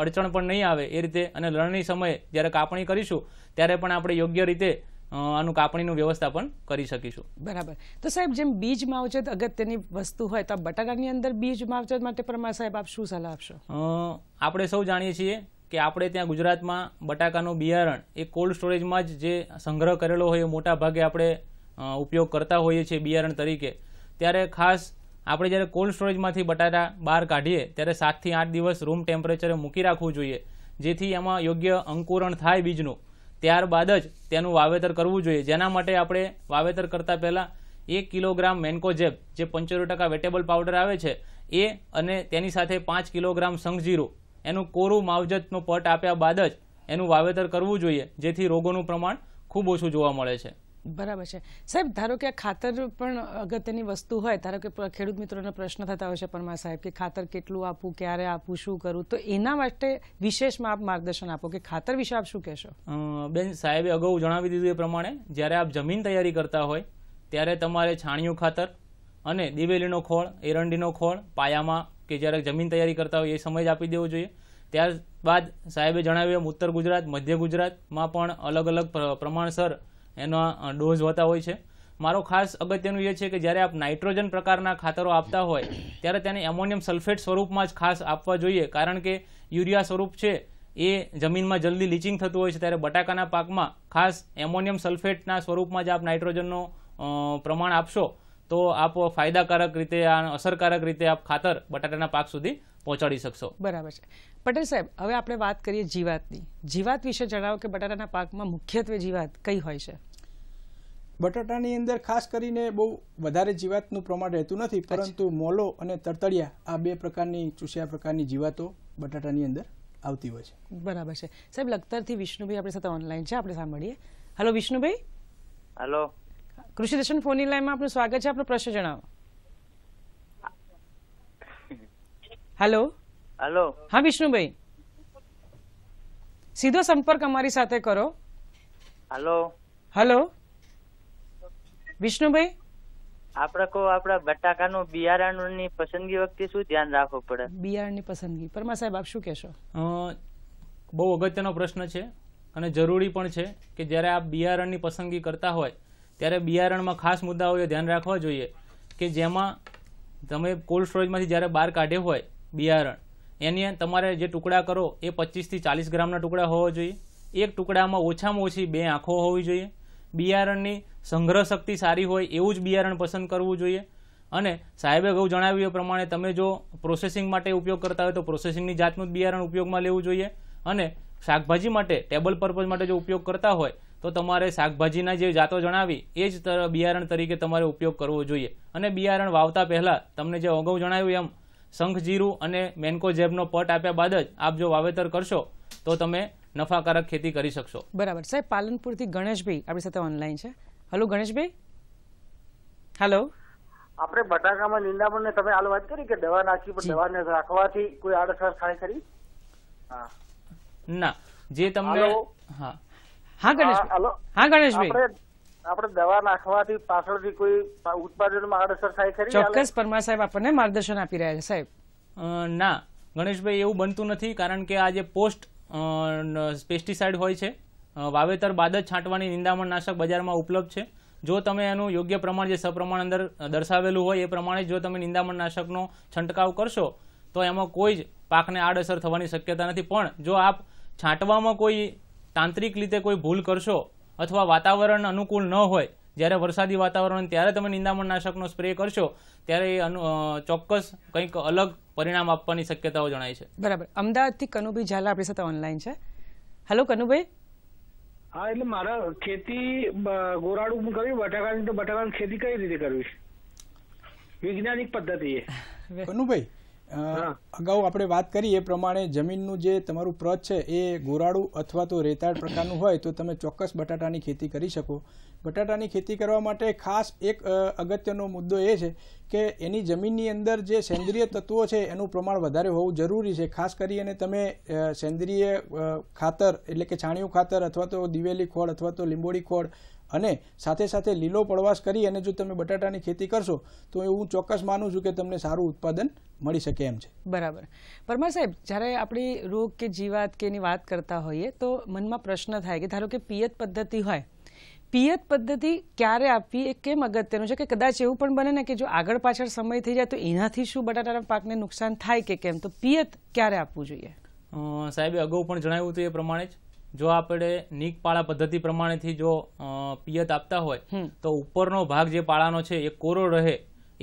અડચણ પણ નહીં આવે એ રીતે અને લણણી સમયે જ્યારે કાપણી કરીશું ત્યારે પણ આપણે યોગ્ય રીતે આનું કાપણીનું વ્યવસ્થાપન કરી શકીશું
બરાબર તો સાહેબ જેમ બીજ માવજત અગત્યની વસ્તુ હોય તો બટાકાની અંદર બીજ માવજત માટે પ્રમાણ સાહેબ આપ શું સલાહ આપશો
આપણે સૌ જાણીએ છીએ કે આપણે ત્યાં ગુજરાતમાં બટાકાનું બિયારણ એ કોલ્ડ સ્ટોરેજમાં જ જે સંગ્રહ કરેલો હોય એ મોટા ભાગે આપણે ઉપયોગ કરતા હોઈએ છીએ બિયારણ તરીકે ત્યારે ખાસ આપણે જ્યારે કોલ્ડ સ્ટોરેજમાંથી બટાટા બહાર કાઢીએ ત્યારે સાતથી આઠ દિવસ રૂમ ટેમ્પરેચરે મૂકી રાખવું જોઈએ જેથી એમાં યોગ્ય અંકુરણ થાય બીજનું ત્યારબાદ જ તેનું વાવેતર કરવું જોઈએ જેના માટે આપણે વાવેતર કરતા પહેલાં એક કિલોગ્રામ મેન્કોજેબ જે પંચોતેર ટકા વેટેબલ પાવડર આવે છે એ અને તેની સાથે પાંચ કિલોગ્રામ સંઘજીરું એનું કોરું માવજતનો પટ આપ્યા બાદ જ એનું વાવેતર કરવું જોઈએ જેથી રોગોનું પ્રમાણ ખૂબ ઓછું જોવા મળે છે
બરાબર છે સાહેબ ધારો કે આ ખાતર પણ અગત્યની વસ્તુ હોય ધારો કે ખેડૂત મિત્રોનો પ્રશ્ન થતા હોય છે પરમા સાહેબ કે ખાતર કેટલું આપવું ક્યારે આપવું શું કરવું તો એના માટે વિશેષમાં આપ માર્ગદર્શન આપો કે ખાતર વિશે આપ શું કહેશો
બેન સાહેબે અગાઉ જણાવી દીધું એ પ્રમાણે જ્યારે આપ જમીન તૈયારી કરતા હોય ત્યારે તમારે છાણિયું ખાતર અને દિવેલીનો ખોળ એરંડીનો ખોળ પાયામાં કે જ્યારે જમીન તૈયારી કરતા હોય એ સમય જ આપી દેવો જોઈએ ત્યારબાદ સાહેબે જણાવ્યું ઉત્તર ગુજરાત મધ્ય ગુજરાતમાં પણ અલગ અલગ પ્રમાણસર એનો ડોઝ હોતા હોય છે મારો ખાસ અગત્યનું એ છે કે જ્યારે આપ નાઇટ્રોજન પ્રકારના ખાતરો આપતા હોય ત્યારે તેને એમોનિયમ સલ્ફેટ સ્વરૂપમાં જ ખાસ આપવા જોઈએ કારણ કે યુરિયા સ્વરૂપ છે એ જમીનમાં જલ્દી લીચિંગ થતું હોય છે ત્યારે બટાકાના પાકમાં ખાસ એમોનિયમ સલ્ફેટના સ્વરૂપમાં જ આપ નાઇટ્રોજનનો પ્રમાણ આપશો તો આપ ફાયદાકારક રીતે અસરકારક રીતે આપ ખાતર બટાટાના પાક સુધી પહોંચાડી શકશો
બરાબર છે પટેલ સાહેબ હવે આપણે વાત કરીએ જીવાતની જીવાત વિશે જણાવો કે બટાટાના પાકમાં મુખ્યત્વે જીવાત કઈ હોય છે
બટાટાની અંદર ખાસ કરીને બહુ વધારે જીવાતનું પ્રમાણ રહેતું નથી પરંતુ મોલો અને તરતડિયા આ બે પ્રકારની ચૂસ્યા પ્રકારની જીવાતો બટાટાની અંદર આવતી હોય છે
બરાબર છે સાહેબ લખતરથી વિષ્ણુભાઈ આપણી સાથે ઓનલાઈન છે આપણે સાંભળીએ હલો વિષ્ણુભાઈ હલો કૃષિ દર્શન ફોન લાઈનમાં આપનું સ્વાગત છે આપણો પ્રશ્ન જણાવો હલો હલો હા વિષ્ણુભાઈ સીધો સંપર્ક અમારી સાથે કરો
હલો હલો વિષ્ણુભાઈ આપણે કહો આપણા બટાકાનું બિયારણની પસંદગી વખતે શું ધ્યાન રાખવું પડે
બિયારણની પસંદગી પરમા સાહેબ આપ શું કહેશો
બહુ અગત્યનો પ્રશ્ન છે અને જરૂરી પણ છે કે જ્યારે આપ બિયારણની પસંદગી કરતા હોય ત્યારે બિયારણમાં ખાસ મુદ્દાઓ ધ્યાન રાખવા જોઈએ કે જેમાં તમે કોલ્ડ સ્ટોરેજમાંથી જ્યારે બહાર કાઢ્યો હોય બિયારણ એની તમારે જે ટુકડા કરો એ પચીસથી ચાલીસ ગ્રામના ટુકડા હોવા જોઈએ એક ટુકડામાં ઓછામાં ઓછી બે આંખો હોવી જોઈએ બિયારણની સંગ્રહ શક્તિ સારી હોય એવું જ બિયારણ પસંદ કરવું જોઈએ અને સાહેબે ઘઉં જણાવ્યું એ પ્રમાણે તમે જો પ્રોસેસિંગ માટે ઉપયોગ કરતા હોય તો પ્રોસેસિંગની જાતનું જ બિયારણ ઉપયોગમાં લેવું જોઈએ અને શાકભાજી માટે ટેબલ પર્પઝ માટે જો ઉપયોગ કરતા હોય તો તમારે શાકભાજીના જે જાતો જણાવી એ જ બિયારણ તરીકે તમારે ઉપયોગ કરવો જોઈએ અને બિયારણ વાવતા પહેલાં તમને જે અગાઉ જણાવ્યું એમ શંખજીરું અને મેન્કોજેબનો પટ આપ્યા બાદ જ આપ જો વાવેતર કરશો તો તમે નફાકારક ખેતી કરી શકશો
બરાબર સાહેબ પાલનપુરથી ગણેશભાઈ આપણી સાથે ઓનલાઈન છે હલો ગણેશભાઈ હલો
આપણે બટાકામાં નિંદામણ ને તમે હાલ વાત કરી કે દવા નાખી પણ દવાને રાખવાથી કોઈ આડઅસર થાય ખરી ના જે તમને હા હા ગણેશ હા ગણેશભાઈ આપણે દવા નાખવાથી પાછળથી કોઈ ઉત્પાદનમાં આડઅસર થાય ખરી ચોક્કસ પરમાર સાહેબ આપણને માર્ગદર્શન આપી રહ્યા છે સાહેબ ના ગણેશભાઈ એવું બનતું નથી કારણ કે આ જે પોસ્ટ પેસ્ટિસાઇડ હોય છે વાવેતર બાદ જ છાંટવાની નિંદામણ નાશક બજારમાં ઉપલબ્ધ છે જો તમે એનું યોગ્ય પ્રમાણ જે સપ્રમાણ અંદર દર્શાવેલું હોય એ પ્રમાણે જો તમે નિંદામણ નાશકનો છંટકાવ કરશો તો એમાં કોઈ જ પાકને આડઅસર થવાની શક્યતા નથી પણ જો આપ છાંટવામાં કોઈ તાંત્રિક રીતે કોઈ ભૂલ કરશો અથવા વાતાવરણ અનુકૂળ ન હોય જ્યારે વરસાદી વાતાવરણ ત્યારે તમે નિંદામણનાશકનો સ્પ્રે કરશો ત્યારે એ ચોક્કસ કંઈક અલગ પરિણામ આપવાની શક્યતાઓ જણાય છે
બરાબર અમદાવાદથી કનુભાઈ ઝાલા આપણી સાથે ઓનલાઈન છે હેલો કનુભાઈ
હા એટલે મારા ખેતી ગોરાડું કરવી બટાકાની તો બટાકાની ખેતી કઈ રીતે કરવી વૈજ્ઞાનિક પદ્ધતિએ કનુભાઈ અગાઉ આપણે વાત કરી એ પ્રમાણે જમીનનું જે તમારું પ્રત છે એ ગોરાળું અથવા તો રેતાળ પ્રકારનું હોય તો તમે ચોક્કસ બટાટાની ખેતી કરી શકો બટાટાની ખેતી કરવા માટે ખાસ એક અગત્યનો મુદ્દો એ છે કે એની જમીનની અંદર જે સેન્દ્રિય તત્વો છે એનું પ્રમાણ વધારે હોવું જરૂરી છે ખાસ કરીને તમે સેન્દ્રિય ખાતર એટલે કે છાણિયું ખાતર અથવા તો દિવેલી ખોળ અથવા તો લીંબોળી ખોળ અને સાથે સાથે લીલો પડવાશ કરી અને જો તમે બટાટાની ખેતી કરશો તો હું ચોક્કસ માનું છું કે તમને સારું ઉત્પાદન મળી શકે એમ છે
બરાબર પરમાર સાહેબ જ્યારે આપણે રોગ કે જીવાત કે એની વાત કરતા હોઈએ તો મનમાં પ્રશ્ન થાય કે ધારો કે પિયત પદ્ધતિ હોય પિયત પદ્ધતિ ક્યારે આપવી એ કેમ અગત્યનું છે કે કદાચ એવું પણ બને ને કે જો આગળ પાછળ સમય થઈ જાય તો એનાથી શું બટાટાના પાકને નુકસાન થાય કે કેમ તો પિયત ક્યારે આપવું જોઈએ
સાહેબે અગાઉ પણ જણાવ્યું હતું એ પ્રમાણે જ જો આપણે નીક પાળા પદ્ધતિ પ્રમાણેથી જો પિયત આપતા હોય તો ઉપરનો ભાગ જે પાળાનો છે એ કોરો રહે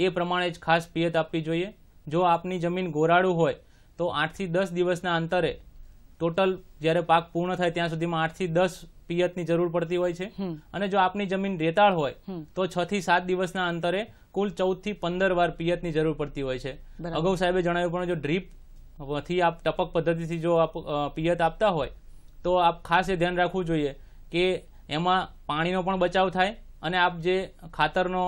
એ પ્રમાણે જ ખાસ પિયત આપવી જોઈએ જો આપની જમીન ગોરાળું હોય તો આઠથી દસ દિવસના અંતરે ટોટલ જ્યારે પાક પૂર્ણ થાય ત્યાં સુધીમાં આઠથી દસ પિયતની જરૂર પડતી હોય છે અને જો આપની જમીન રેતાળ હોય તો છ થી સાત દિવસના અંતરે કુલ ચૌદ થી પંદર વાર પિયતની જરૂર પડતી હોય છે અગાઉ સાહેબે જણાવ્યું પણ જો ડ્રીપ થી આપ ટપક પદ્ધતિથી જો આપ પિયત આપતા હોય તો આપ ખાસ એ ધ્યાન રાખવું જોઈએ કે એમાં પાણીનો પણ બચાવ થાય અને આપ જે ખાતરનો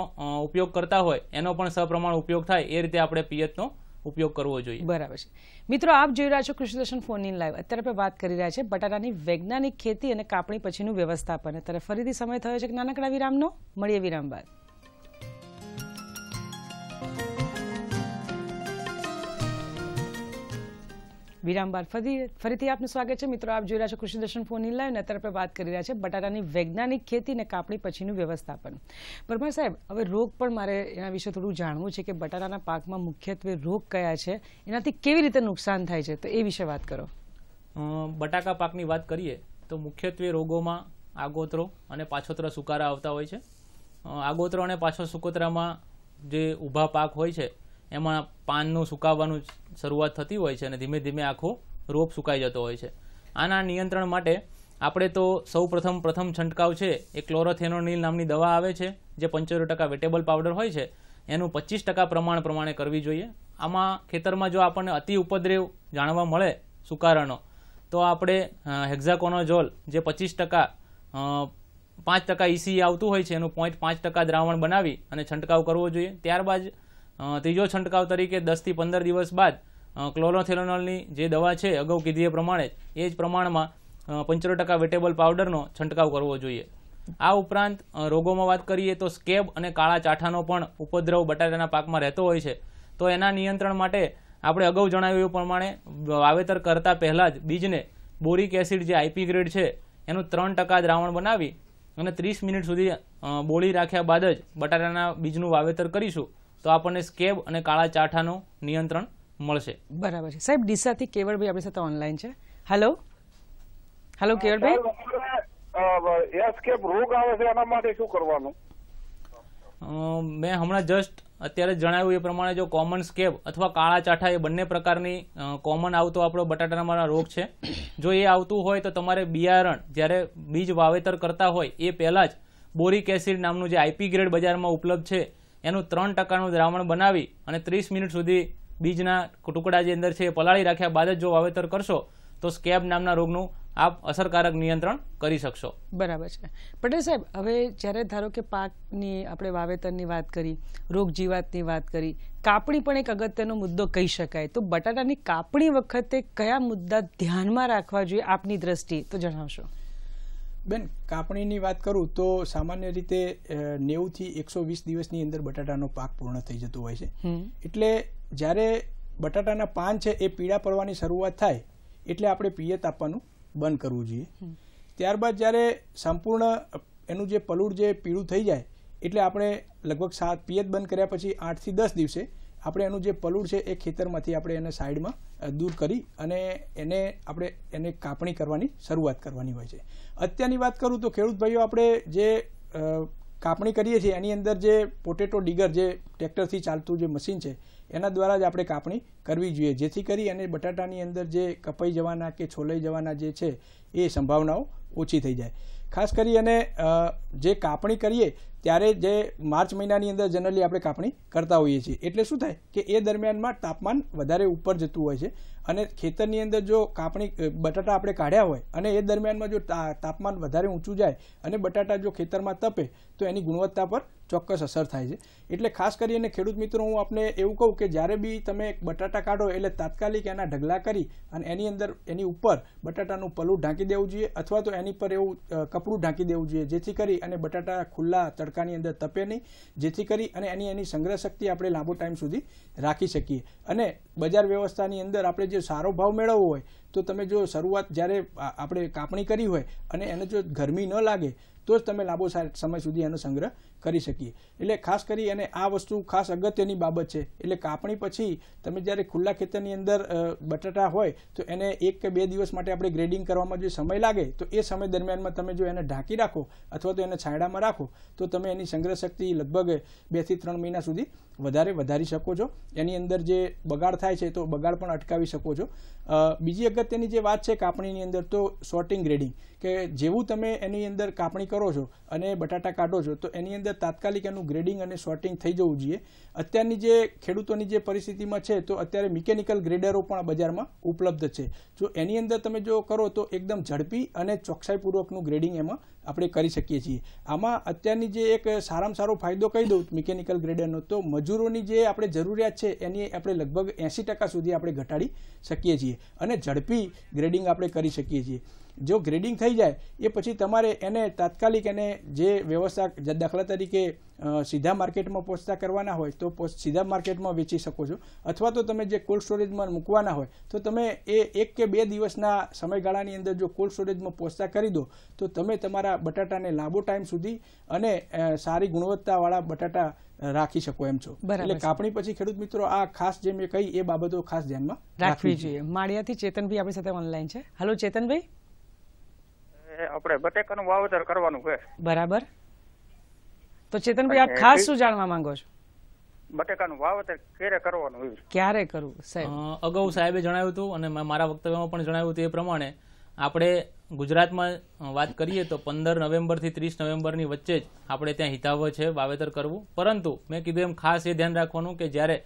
ઉપયોગ કરતા હોય એનો પણ સપ્રમાણ ઉપયોગ થાય એ રીતે આપણે પિયતનો ઉપયોગ કરવો જોઈએ બરાબર છે
મિત્રો આપ જોઈ રહ્યા છો કૃષ્ણદર્શન ફોનની લાઈવ અત્યારે આપણે વાત કરી રહ્યા છે બટાટાની વૈજ્ઞાનિક ખેતી અને કાપણી પછીનું વ્યવસ્થાપન અત્યારે ફરીથી સમય થયો છે નાનકડા વિરામનો મળીએ વિરામ બાદ વિરામ બાદ ફરીથી આપનું સ્વાગત છે મિત્રો આપ જોઈ રહ્યા છો કૃષિ દર્શન ફોનની લાઈવ અને અત્યારે વાત કરી રહ્યા છે બટાટાની વૈજ્ઞાનિક ખેતી અને કાપણી પછીનું વ્યવસ્થાપન પરમાર સાહેબ હવે રોગ પણ મારે એના વિશે થોડું જાણવું છે કે બટાટાના પાકમાં મુખ્યત્વે રોગ કયા છે એનાથી કેવી રીતે નુકસાન થાય છે તો એ વિશે વાત કરો
બટાકા પાકની વાત કરીએ તો મુખ્યત્વે રોગોમાં આગોતરો અને પાછોતરા સુકારા આવતા હોય છે આગોતરો અને પાછો સુકોતરામાં જે ઊભા પાક હોય છે એમાં પાનનું સુકાવવાનું શરૂઆત થતી હોય છે અને ધીમે ધીમે આખો રોપ સુકાઈ જતો હોય છે આના નિયંત્રણ માટે આપણે તો સૌ પ્રથમ પ્રથમ છંટકાવ છે એ ક્લોરોથેનોનિલ નામની દવા આવે છે જે પંચોતેર ટકા વેટેબલ પાવડર હોય છે એનું પચીસ ટકા પ્રમાણ પ્રમાણે કરવી જોઈએ આમાં ખેતરમાં જો આપણને અતિ ઉપદ્રવ જાણવા મળે સુકારાનો તો આપણે હેક્ઝાકોનોઝોલ જે પચીસ ટકા પાંચ ટકા ઈસી e e આવતું હોય છે એનું પોઈન્ટ પાંચ ટકા દ્રાવણ બનાવી અને છંટકાવ કરવો જોઈએ ત્યારબાદ ત્રીજો છંટકાવ તરીકે દસથી પંદર દિવસ બાદ ક્લોરોથેલોનોલની જે દવા છે અગાઉ કીધી એ પ્રમાણે એ જ પ્રમાણમાં પંચોતેર ટકા વેટેબલ પાવડરનો છંટકાવ કરવો જોઈએ આ ઉપરાંત રોગોમાં વાત કરીએ તો સ્કેબ અને કાળા ચાઠાનો પણ ઉપદ્રવ બટાટાના પાકમાં રહેતો હોય છે તો એના નિયંત્રણ માટે આપણે અગાઉ જણાવ્યું પ્રમાણે વાવેતર કરતાં પહેલાં જ બીજને બોરિક એસિડ જે આઈપી ગ્રેડ છે એનું ત્રણ ટકા દ્રાવણ બનાવી અને ત્રીસ મિનિટ સુધી બોળી રાખ્યા બાદ જ બટાટાના બીજનું વાવેતર કરીશું તો આપણને સ્કેબ અને કાળા ચાઠાનું નિયંત્રણ મળશે
બરાબર છે સાહેબ ડીસાથી કેવળભાઈ આપણી સાથે ઓનલાઈન છે હેલો
હેલો કેવળભાઈ મેં હમણાં જસ્ટ અત્યારે જણાવ્યું એ પ્રમાણે જો કોમન સ્કેબ અથવા કાળા ચાઠા એ બંને પ્રકારની કોમન આવતો આપણો બટાટાના રોગ છે જો એ આવતું હોય તો તમારે બિયારણ જ્યારે બીજ વાવેતર કરતા હોય એ પહેલાં જ બોરિક એસિડ નામનું જે આઈપી ગ્રેડ બજારમાં ઉપલબ્ધ છે એનું ત્રણ ટકાનું દ્રાવણ બનાવી અને ત્રીસ મિનિટ સુધી બીજના ટુકડા જે અંદર છે એ પલાળી રાખ્યા બાદ જ જો વાવેતર કરશો તો સ્કેબ નામના રોગનું આપ અસરકારક નિયંત્રણ કરી શકશો બરાબર છે
પટેલ સાહેબ હવે જ્યારે ધારો કે પાકની આપણે વાવેતરની વાત કરી રોગ જીવાતની વાત કરી કાપણી પણ એક અગત્યનો મુદ્દો કહી શકાય તો બટાટાની કાપણી વખતે કયા મુદ્દા ધ્યાનમાં રાખવા જોઈએ આપની દ્રષ્ટિ તો જણાવશો
બેન કાપણીની વાત કરું તો સામાન્ય રીતે નેવુંથી એકસો વીસ દિવસની અંદર બટાટાનો પાક પૂર્ણ થઈ જતો હોય છે એટલે જ્યારે બટાટાના પાન છે એ પીળા પડવાની શરૂઆત થાય એટલે આપણે પિયત આપવાનું બંધ કરવું જોઈએ ત્યારબાદ જ્યારે સંપૂર્ણ એનું જે પલુડ જે પીળું થઈ જાય એટલે આપણે લગભગ સાત પિયત બંધ કર્યા પછી આઠથી દસ દિવસે આપણે એનું જે પલુડ છે એ ખેતરમાંથી આપણે એને સાઈડમાં દૂર કરી અને એને આપણે એને કાપણી કરવાની શરૂઆત કરવાની હોય છે અત્યારની વાત કરું તો ખેડૂત ભાઈઓ આપણે જે કાપણી કરીએ છીએ એની અંદર જે પોટેટો ડીગર જે ટ્રેક્ટરથી ચાલતું જે મશીન છે એના દ્વારા જ આપણે કાપણી કરવી જોઈએ જેથી કરી અને બટાટાની અંદર જે કપાઈ જવાના કે છોલાઈ જવાના જે છે એ સંભાવનાઓ ઓછી થઈ જાય ખાસ કરી અને જે કાપણી કરીએ ત્યારે જે માર્ચ મહિનાની અંદર જનરલી આપણે કાપણી કરતા હોઈએ છીએ એટલે શું થાય કે એ દરમિયાનમાં તાપમાન વધારે ઉપર જતું હોય છે અને ખેતરની અંદર જો કાપણી બટાટા આપણે કાઢ્યા હોય અને એ દરમિયાનમાં જો તાપમાન વધારે ઊંચું જાય અને બટાટા જો ખેતરમાં તપે તો એની ગુણવત્તા પર ચોક્કસ અસર થાય છે એટલે ખાસ કરીને ખેડૂત મિત્રો હું આપને એવું કહું કે જ્યારે બી તમે બટાટા કાઢો એટલે તાત્કાલિક એના ઢગલા કરી અને એની અંદર એની ઉપર બટાટાનું પલું ઢાંકી દેવું જોઈએ અથવા તો એની પર એવું કપડું ઢાંકી દેવું જોઈએ જેથી કરી અને બટાટા ખુલ્લા તડકાની અંદર તપે નહીં જેથી કરી અને એની એની સંગ્રહ શક્તિ આપણે લાંબો ટાઈમ સુધી રાખી શકીએ અને બજાર વ્યવસ્થાની અંદર આપણે જે સારો ભાવ મેળવવો હોય તો તમે જો શરૂઆત જ્યારે આપણે કાપણી કરી હોય અને એને જો ગરમી ન લાગે તો જ તમે લાંબો સમય સુધી એનો સંગ્રહ કરી શકીએ એટલે ખાસ કરી અને આ વસ્તુ ખાસ અગત્યની બાબત છે એટલે કાપણી પછી તમે જ્યારે ખુલ્લા ખેતરની અંદર બટાટા હોય તો એને એક કે બે દિવસ માટે આપણે ગ્રેડિંગ કરવામાં જો સમય લાગે તો એ સમય દરમિયાનમાં તમે જો એને ઢાંકી રાખો અથવા તો એને છાંયડામાં રાખો તો તમે એની સંગ્રહ શક્તિ લગભગ બેથી ત્રણ મહિના સુધી વધારે વધારી શકો છો એની અંદર જે બગાડ થાય છે તો બગાડ પણ અટકાવી શકો છો બીજી અગત્યની જે વાત છે કાપણીની અંદર તો સોર્ટિંગ ગ્રેડિંગ કે જેવું તમે એની અંદર કાપણી કરો છો અને બટાટા કાઢો છો તો એની અંદર અંદર તાત્કાલિક એનું ગ્રેડિંગ અને શોર્ટિંગ થઈ જવું જોઈએ અત્યારની જે ખેડૂતોની જે પરિસ્થિતિમાં છે તો અત્યારે મિકેનિકલ ગ્રેડરો પણ બજારમાં ઉપલબ્ધ છે જો એની અંદર તમે જો કરો તો એકદમ ઝડપી અને ચોકસાઈપૂર્વકનું ગ્રેડિંગ એમાં આપણે કરી શકીએ છીએ આમાં અત્યારની જે એક સારામાં સારો ફાયદો કહી દઉં મિકેનિકલ ગ્રેડરનો તો મજૂરોની જે આપણે જરૂરિયાત છે એની આપણે લગભગ એંસી સુધી આપણે ઘટાડી શકીએ છીએ અને ઝડપી ગ્રેડિંગ આપણે કરી શકીએ છીએ જો ગ્રેડિંગ થઈ જાય એ પછી તમારે એને તાત્કાલિક એને જે વ્યવસ્થા દાખલા તરીકે સીધા માર્કેટમાં પહોંચતા કરવાના હોય તો સીધા માર્કેટમાં વેચી શકો છો અથવા તો તમે જે કોલ્ડ સ્ટોરેજમાં મૂકવાના હોય તો તમે એ એક કે બે દિવસના સમયગાળાની અંદર જો કોલ્ડ સ્ટોરેજમાં પહોંચતા કરી દો તો તમે તમારા બટાટાને લાંબો ટાઈમ સુધી અને સારી ગુણવત્તાવાળા બટાટા રાખી શકો એમ છો એટલે કાપણી પછી ખેડૂત મિત્રો આ ખાસ જે મેં કહી એ બાબતો ખાસ ધ્યાનમાં રાખવી જોઈએ
માળિયાથી ચેતનભાઈ આપણી સાથે ઓનલાઈન છે હેલો ચેતનભાઈ
આપણે બટેકાનું વાવેતર કરવાનું છે
બરાબર તો
ચેતનભાઈ આપ ખાસ શું જાણવા માંગો છો અગાઉ સાહેબે જણાવ્યું હતું અને મારા વક્તવ્યમાં પણ જણાવ્યું હતું એ પ્રમાણે આપણે ગુજરાતમાં વાત કરીએ તો પંદર નવેમ્બરથી ત્રીસ નવેમ્બરની વચ્ચે જ આપણે ત્યાં હિતાવ છે વાવેતર કરવું પરંતુ મેં કીધું એમ ખાસ એ ધ્યાન રાખવાનું કે જ્યારે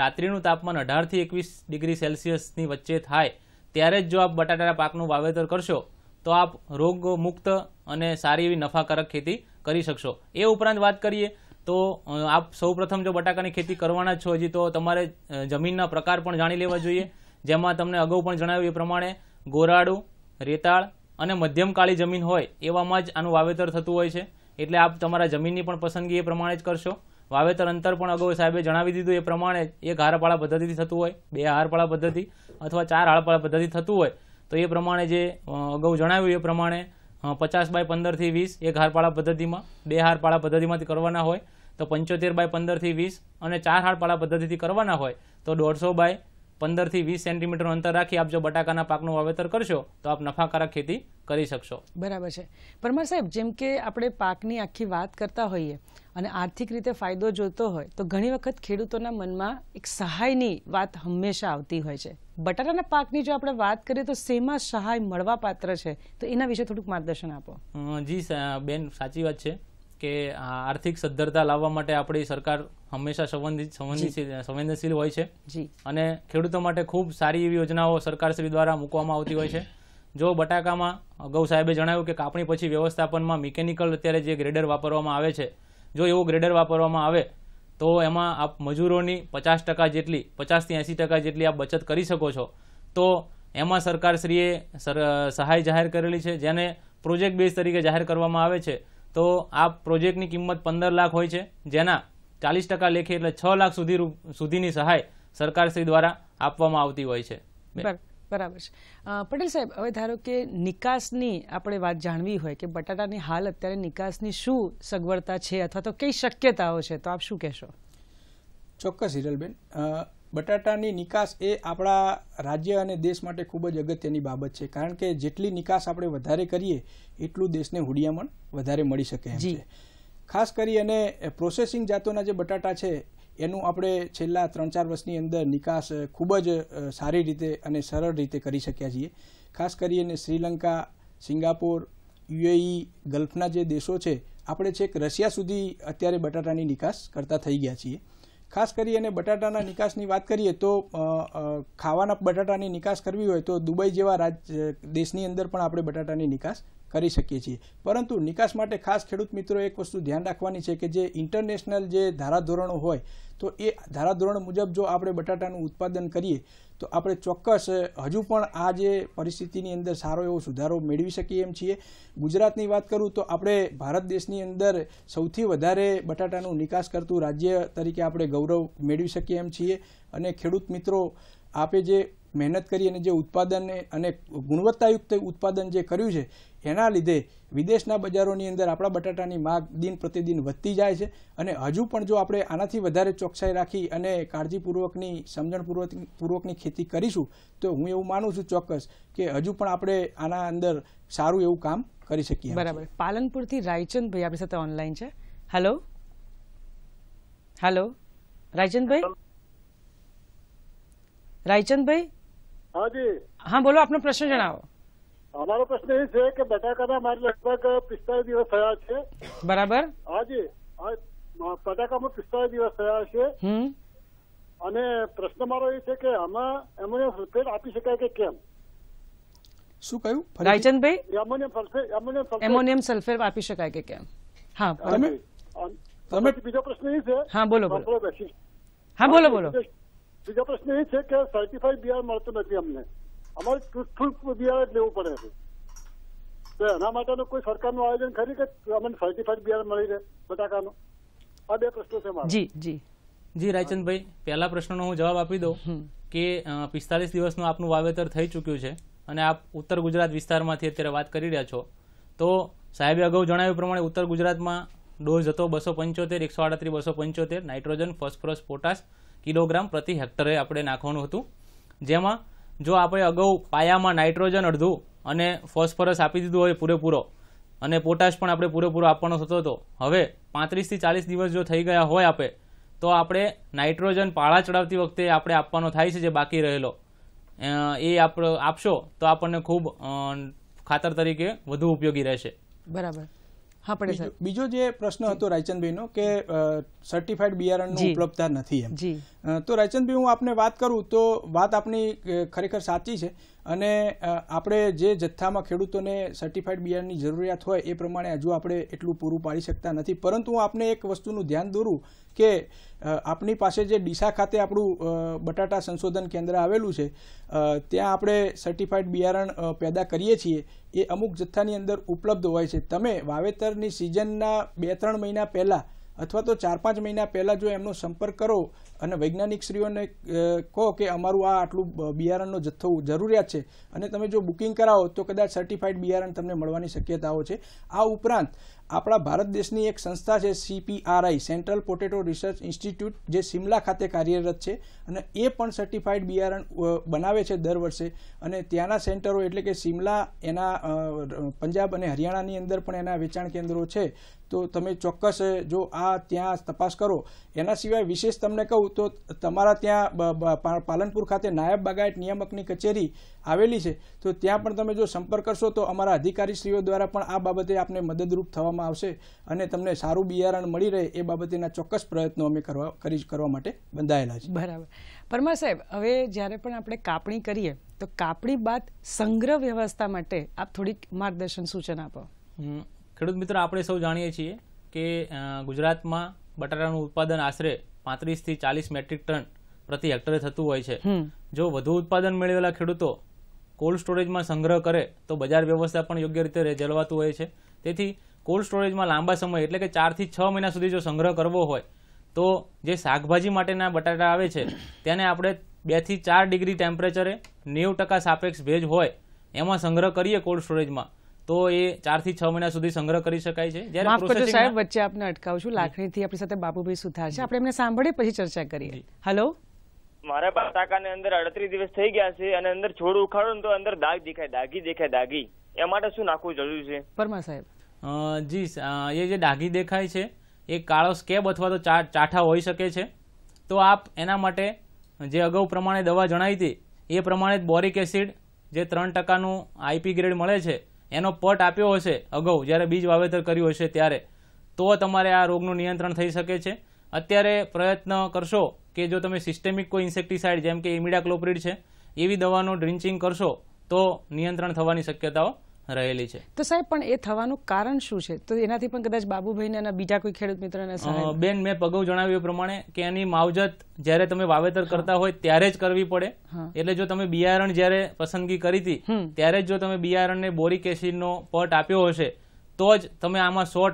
રાત્રિનું તાપમાન અઢારથી એકવીસ ડિગ્રી સેલ્સિયસની વચ્ચે થાય ત્યારે જ જો આપ બટાટાના પાકનું વાવેતર કરશો તો આપ રોગ મુક્ત અને સારી એવી નફાકારક ખેતી કરી શકશો એ ઉપરાંત વાત કરીએ તો આપ સૌપ્રથમ જો બટાકાની ખેતી કરવાના છો હજી તો તમારે જમીનના પ્રકાર પણ જાણી લેવા જોઈએ જેમાં તમને અગાઉ પણ જણાવ્યું એ પ્રમાણે ગોરાડું રેતાળ અને મધ્યમ કાળી જમીન હોય એવામાં જ આનું વાવેતર થતું હોય છે એટલે આપ તમારા જમીનની પણ પસંદગી એ પ્રમાણે જ કરશો વાવેતર અંતર પણ અગાઉ સાહેબે જણાવી દીધું એ પ્રમાણે એક હારપાળા પદ્ધતિથી થતું હોય બે હારપાળા પદ્ધતિ અથવા ચાર હારપાળા પદ્ધતિ થતું હોય તો એ પ્રમાણે જે અગાઉ જણાવ્યું એ પ્રમાણે પચાસ બાય પંદરથી વીસ એક હારપાળા પદ્ધતિમાં બે હારપાળા પદ્ધતિમાંથી કરવાના હોય તો પંચોતેર બાય પંદરથી વીસ અને ચાર હારપાળા પદ્ધતિથી કરવાના હોય તો દોઢસો બાય પંદરથી વીસ સેન્ટીમીટર અંતર રાખી આપ જો બટાકાના પાકનું વાવેતર કરશો તો આપ નફાકારક ખેતી કરી શકશો
બરાબર છે પરમાર સાહેબ જેમ કે આપણે પાકની આખી વાત કરતા હોઈએ અને આર્થિક રીતે ફાયદો જોતો હોય તો ઘણી વખત ખેડૂતોના મનમાં એક સહાયની વાત હંમેશા આવતી હોય છે બટાટાના પાકની જો આપણે વાત કરીએ તો શેમાં સહાય મળવા પાત્ર છે તો એના વિશે થોડુંક માર્ગદર્શન આપો
જી બેન સાચી વાત છે કે આર્થિક સદ્ધરતા લાવવા માટે આપણી સરકાર હંમેશા સંવેદનશીલ હોય છે અને ખેડૂતો માટે ખૂબ સારી એવી યોજનાઓ સરકારશ્રી દ્વારા મૂકવામાં આવતી હોય છે જો બટાકામાં અગાઉ સાહેબે જણાવ્યું કે કાપણી પછી વ્યવસ્થાપનમાં મિકેનિકલ અત્યારે જે ગ્રેડર વાપરવામાં આવે છે જો એવું ગ્રેડર વાપરવામાં આવે તો એમાં આપ મજૂરોની પચાસ ટકા જેટલી પચાસથી એંસી ટકા જેટલી આપ બચત કરી શકો છો તો એમાં સરકારશ્રીએ સહાય જાહેર કરેલી છે જેને પ્રોજેક્ટ બેઝ તરીકે જાહેર કરવામાં આવે છે તો આ પ્રોજેક્ટની કિંમત પંદર લાખ હોય છે જેના ચાલીસ ટકા લેખે એટલે છ લાખ સુધી સુધીની સહાય સરકારશ્રી દ્વારા આપવામાં આવતી હોય છે
બરાબર છે પટેલ સાહેબ હવે ધારો કે નિકાસની આપણે વાત જાણવી હોય કે બટાટાની હાલ અત્યારે નિકાસની શું સગવડતા છે અથવા તો કઈ શક્યતાઓ છે તો આપ શું કહેશો
ચોક્કસ હિરલબેન બટાટાની નિકાસ એ આપણા રાજ્ય અને દેશ માટે ખૂબ જ અગત્યની બાબત છે કારણ કે જેટલી નિકાસ આપણે વધારે કરીએ એટલું દેશને હુડિયામણ વધારે મળી શકે એમ છે ખાસ કરી અને પ્રોસેસિંગ જાતોના જે બટાટા છે એનું આપણે છેલ્લા ત્રણ ચાર વર્ષની અંદર નિકાસ ખૂબ જ સારી રીતે અને સરળ રીતે કરી શક્યા છીએ ખાસ કરીને શ્રીલંકા સિંગાપોર યુએઈ ગલ્ફના જે દેશો છે આપણે છેક રશિયા સુધી અત્યારે બટાટાની નિકાસ કરતા થઈ ગયા છીએ ખાસ કરી અને બટાટાના નિકાસની વાત કરીએ તો ખાવાના બટાટાની નિકાસ કરવી હોય તો દુબઈ જેવા રાજ દેશની અંદર પણ આપણે બટાટાની નિકાસ કરી શકીએ છીએ પરંતુ નિકાસ માટે ખાસ ખેડૂત મિત્રો એક વસ્તુ ધ્યાન રાખવાની છે કે જે ઇન્ટરનેશનલ જે ધારાધોરણો હોય તો એ ધારાધોરણ મુજબ જો આપણે બટાટાનું ઉત્પાદન કરીએ તો આપણે ચોક્કસ હજુ પણ આ જે પરિસ્થિતિની અંદર સારો એવો સુધારો મેળવી શકીએ એમ છીએ ગુજરાતની વાત કરું તો આપણે ભારત દેશની અંદર સૌથી વધારે બટાટાનું નિકાસ કરતું રાજ્ય તરીકે આપણે ગૌરવ મેળવી શકીએ એમ છીએ અને ખેડૂત મિત્રો આપે જે મહેનત કરી અને જે ઉત્પાદન અને ગુણવત્તાયુક્ત ઉત્પાદન જે કર્યું છે એના લીધે વિદેશના બજારોની અંદર આપણા બટાટાની માગ દિન પ્રતિદિન વધતી જાય છે અને હજુ પણ જો આપણે આનાથી વધારે ચોકસાઈ રાખી અને કાળજીપૂર્વકની સમજણપૂર્વક પૂર્વકની ખેતી કરીશું તો હું એવું માનું છું ચોક્કસ કે હજુ પણ આપણે આના અંદર સારું એવું કામ કરી શકીએ બરાબર
પાલનપુરથી રાયચંદભાઈ આપણી સાથે ઓનલાઈન છે હેલો હેલો રાયચંદભાઈ રાયચંદભાઈ હાજી હા બોલો આપનો પ્રશ્ન જણાવો અમારો પ્રશ્ન એ છે કે બટાકાના મારે લગભગ પિસ્તાળીસ દિવસ થયા છે બરાબર હાજી બટાકામાં પિસ્તાળીસ દિવસ થયા છે અને પ્રશ્ન મારો એ છે કે આમાં એમોનિયમ સલ્ફેટ આપી શકાય કે કેમ શું કહ્યું રાયચંદભાઈ એમોનિયમ સલ્ફેટ એમોનિયમ સલ્ફેટ આપી શકાય કે કેમ હા તમે બીજો પ્રશ્ન એ છે હા બોલો બોલો હા બોલો બોલો બીજો પ્રશ્ન એ છે કે સર્ટિફાઈડ બિયારણ મળતું નથી અમને અમારે ટ્રુથ બિયારણ જ લેવું પડે છે તો એના માટેનું કોઈ સરકારનું આયોજન ખરી કે અમને સર્ટિફાઈડ બિયારણ મળી રહે બટાકાનું આ બે પ્રશ્નો છે મારા જી
જી જી રાયચંદભાઈ પહેલા પ્રશ્નનો હું જવાબ આપી દઉં કે પિસ્તાલીસ દિવસનું આપનું વાવેતર થઈ ચૂક્યું છે અને આપ ઉત્તર ગુજરાત વિસ્તારમાંથી અત્યારે વાત કરી રહ્યા છો તો સાહેબે અગાઉ જણાવ્યું પ્રમાણે ઉત્તર ગુજરાતમાં ડોઝ હતો બસો પંચોતેર એકસો આડત્રીસ બસો પંચોતેર નાઇટ્રોજન ફોસ્ફરસ પોટાશ કિલોગ્રામ પ્રતિ હેક્ટરે આપણે નાખવાનું હતું જેમાં જો આપણે અગાઉ પાયામાં નાઇટ્રોજન અડધું અને ફોસ્ફરસ આપી દીધું હોય પૂરેપૂરો અને પોટાશ પણ આપણે પૂરેપૂરો આપવાનો થતો હતો હવે પાંત્રીસથી ચાલીસ દિવસ જો થઈ ગયા હોય આપે તો આપણે નાઇટ્રોજન પાળા ચડાવતી વખતે આપણે આપવાનો થાય છે જે બાકી રહેલો એ આપશો તો આપણને ખૂબ ખાતર તરીકે વધુ ઉપયોગી રહેશે
બરાબર હા પડે બીજો જે પ્રશ્ન હતો રાયચંદભાઈનો કે સર્ટિફાઈડ બિયારણની ઉપલબ્ધતા નથી એમ તો રાયચંદભાઈ હું આપને વાત કરું તો વાત આપની ખરેખર સાચી છે અને આપણે જે જથ્થામાં ખેડૂતોને સર્ટિફાઈડ બિયારણની જરૂરિયાત હોય એ પ્રમાણે હજુ આપણે એટલું પૂરું પાડી શકતા નથી પરંતુ હું આપને એક વસ્તુનું ધ્યાન દોરું કે આપની પાસે જે ડીસા ખાતે આપણું બટાટા સંશોધન કેન્દ્ર આવેલું છે ત્યાં આપણે સર્ટિફાઈડ બિયારણ પેદા કરીએ છીએ એ અમુક જથ્થાની અંદર ઉપલબ્ધ હોય છે તમે વાવેતરની સિઝનના બે ત્રણ મહિના પહેલાં અથવા તો ચાર પાંચ મહિના પહેલાં જો એમનો સંપર્ક કરો અને વૈજ્ઞાનિકશ્રીઓને કહો કે અમારું આ આટલું બિયારણનો જથ્થો જરૂરિયાત છે અને તમે જો બુકિંગ કરાવો તો કદાચ સર્ટિફાઈડ બિયારણ તમને મળવાની શક્યતાઓ છે આ ઉપરાંત આપણા ભારત દેશની એક સંસ્થા છે CPRI central potato research institute જે સિમલા ખાતે કાર્યરત છે અને એ પણ સર્ટિફાઈડ બિયારણ બનાવે છે દર વર્ષે અને ત્યાંના સેન્ટરો એટલે કે સિમલા એના પંજાબ અને હરિયાણાની અંદર પણ એના વેચાણ કેન્દ્રો છે તો તમે ચોક્કસ જો આ ત્યાં તપાસ કરો એના સિવાય વિશેષ તમને કહું તો તમારા ત્યાં પાલનપુર ખાતે નાયબ બાગાયત નિયામકની કચેરી આવેલી છે તો ત્યાં પણ તમે જો સંપર્ક કરશો તો અમારા અધિકારીશ્રીઓ દ્વારા પણ આ બાબતે આપને મદદરૂપ થવામાં આવશે અને તમને સારું બિયારણ મળી રહે એ બાબતેના ચોક્કસ પ્રયત્નો અમે કરવા કરી કરવા માટે બંધાયેલા છે બરાબર
પરમાર સાહેબ હવે જ્યારે પણ આપણે કાપણી કરીએ તો કાપણી બાદ સંગ્રહ વ્યવસ્થા માટે આપ થોડીક માર્ગદર્શન સૂચન આપો
ખેડૂત મિત્ર આપણે સૌ જાણીએ છીએ કે ગુજરાતમાં બટાટાનું ઉત્પાદન આશરે પાંત્રીસથી ચાલીસ મેટ્રિક ટન પ્રતિ હેક્ટરે થતું હોય છે જો વધુ ઉત્પાદન મેળવેલા ખેડૂતો કોલ્ડ સ્ટોરેજમાં સંગ્રહ કરે તો બજાર વ્યવસ્થા પણ યોગ્ય રીતે જળવાતું હોય છે તેથી કોલ્ડ સ્ટોરેજમાં લાંબા સમય એટલે કે ચારથી છ મહિના સુધી જો સંગ્રહ કરવો હોય તો જે શાકભાજી માટેના બટાટા આવે છે તેને આપણે બેથી ચાર ડિગ્રી ટેમ્પરેચરે નેવું ટકા સાપેક્ષ ભેજ હોય એમાં સંગ્રહ કરીએ કોલ્ડ સ્ટોરેજમાં તો એ ચારથી છ મહિના સુધી સંગ્રહ કરી શકાય છે જ્યારે સાહેબ
વચ્ચે આપને અટકાવું છું લાખણીથી આપણી સાથે બાબુભાઈ સુથાર છે આપણે એમને સાંભળીએ પછી ચર્ચા કરીએ હલો
મારે મારા બટાકાને અંદર અડત્રીસ દિવસ થઈ ગયા છે અને અંદર છોડ ઉખાડો તો અંદર દાગ દેખાય દાગી દેખાય દાગી એ માટે શું નાખવું જરૂરી છે પરમાર સાહેબ જી એ જે દાગી દેખાય છે એ કાળો સ્કેબ અથવા તો ચાઠા હોઈ શકે છે તો આપ એના માટે જે અગાઉ પ્રમાણે દવા જણાવી હતી એ પ્રમાણે બોરિક એસિડ જે ત્રણ ટકાનું આઈપી ગ્રેડ મળે છે એનો પટ આપ્યો હશે અગાઉ જ્યારે બીજ વાવેતર કર્યું હશે ત્યારે તો તમારે આ રોગનું નિયંત્રણ થઈ શકે છે અત્યારે પ્રયત્ન કરશો કે જો તમે સિસ્ટેમિક કોઈ ઇન્સેક્ટિસાઇડ જેમ કે ઇમિડા છે એવી દવાનો ડ્રિન્ચિંગ કરશો તો નિયંત્રણ થવાની શક્યતાઓ રહેલી છે
તો સાહેબ પણ એ થવાનું કારણ શું છે તો એનાથી પણ કદાચ બાબુભાઈને અને બીજા કોઈ ખેડૂત મિત્રને
બેન મેં પગવ જણાવ્યું પ્રમાણે કે એની માવજત જ્યારે તમે વાવેતર કરતા હોય ત્યારે જ કરવી પડે એટલે જો તમે બિયારણ જ્યારે પસંદગી કરી હતી ત્યારે જ જો તમે બિયારણને બોરિક એસિડનો પટ આપ્યો હશે તો જ તમે આમાં સો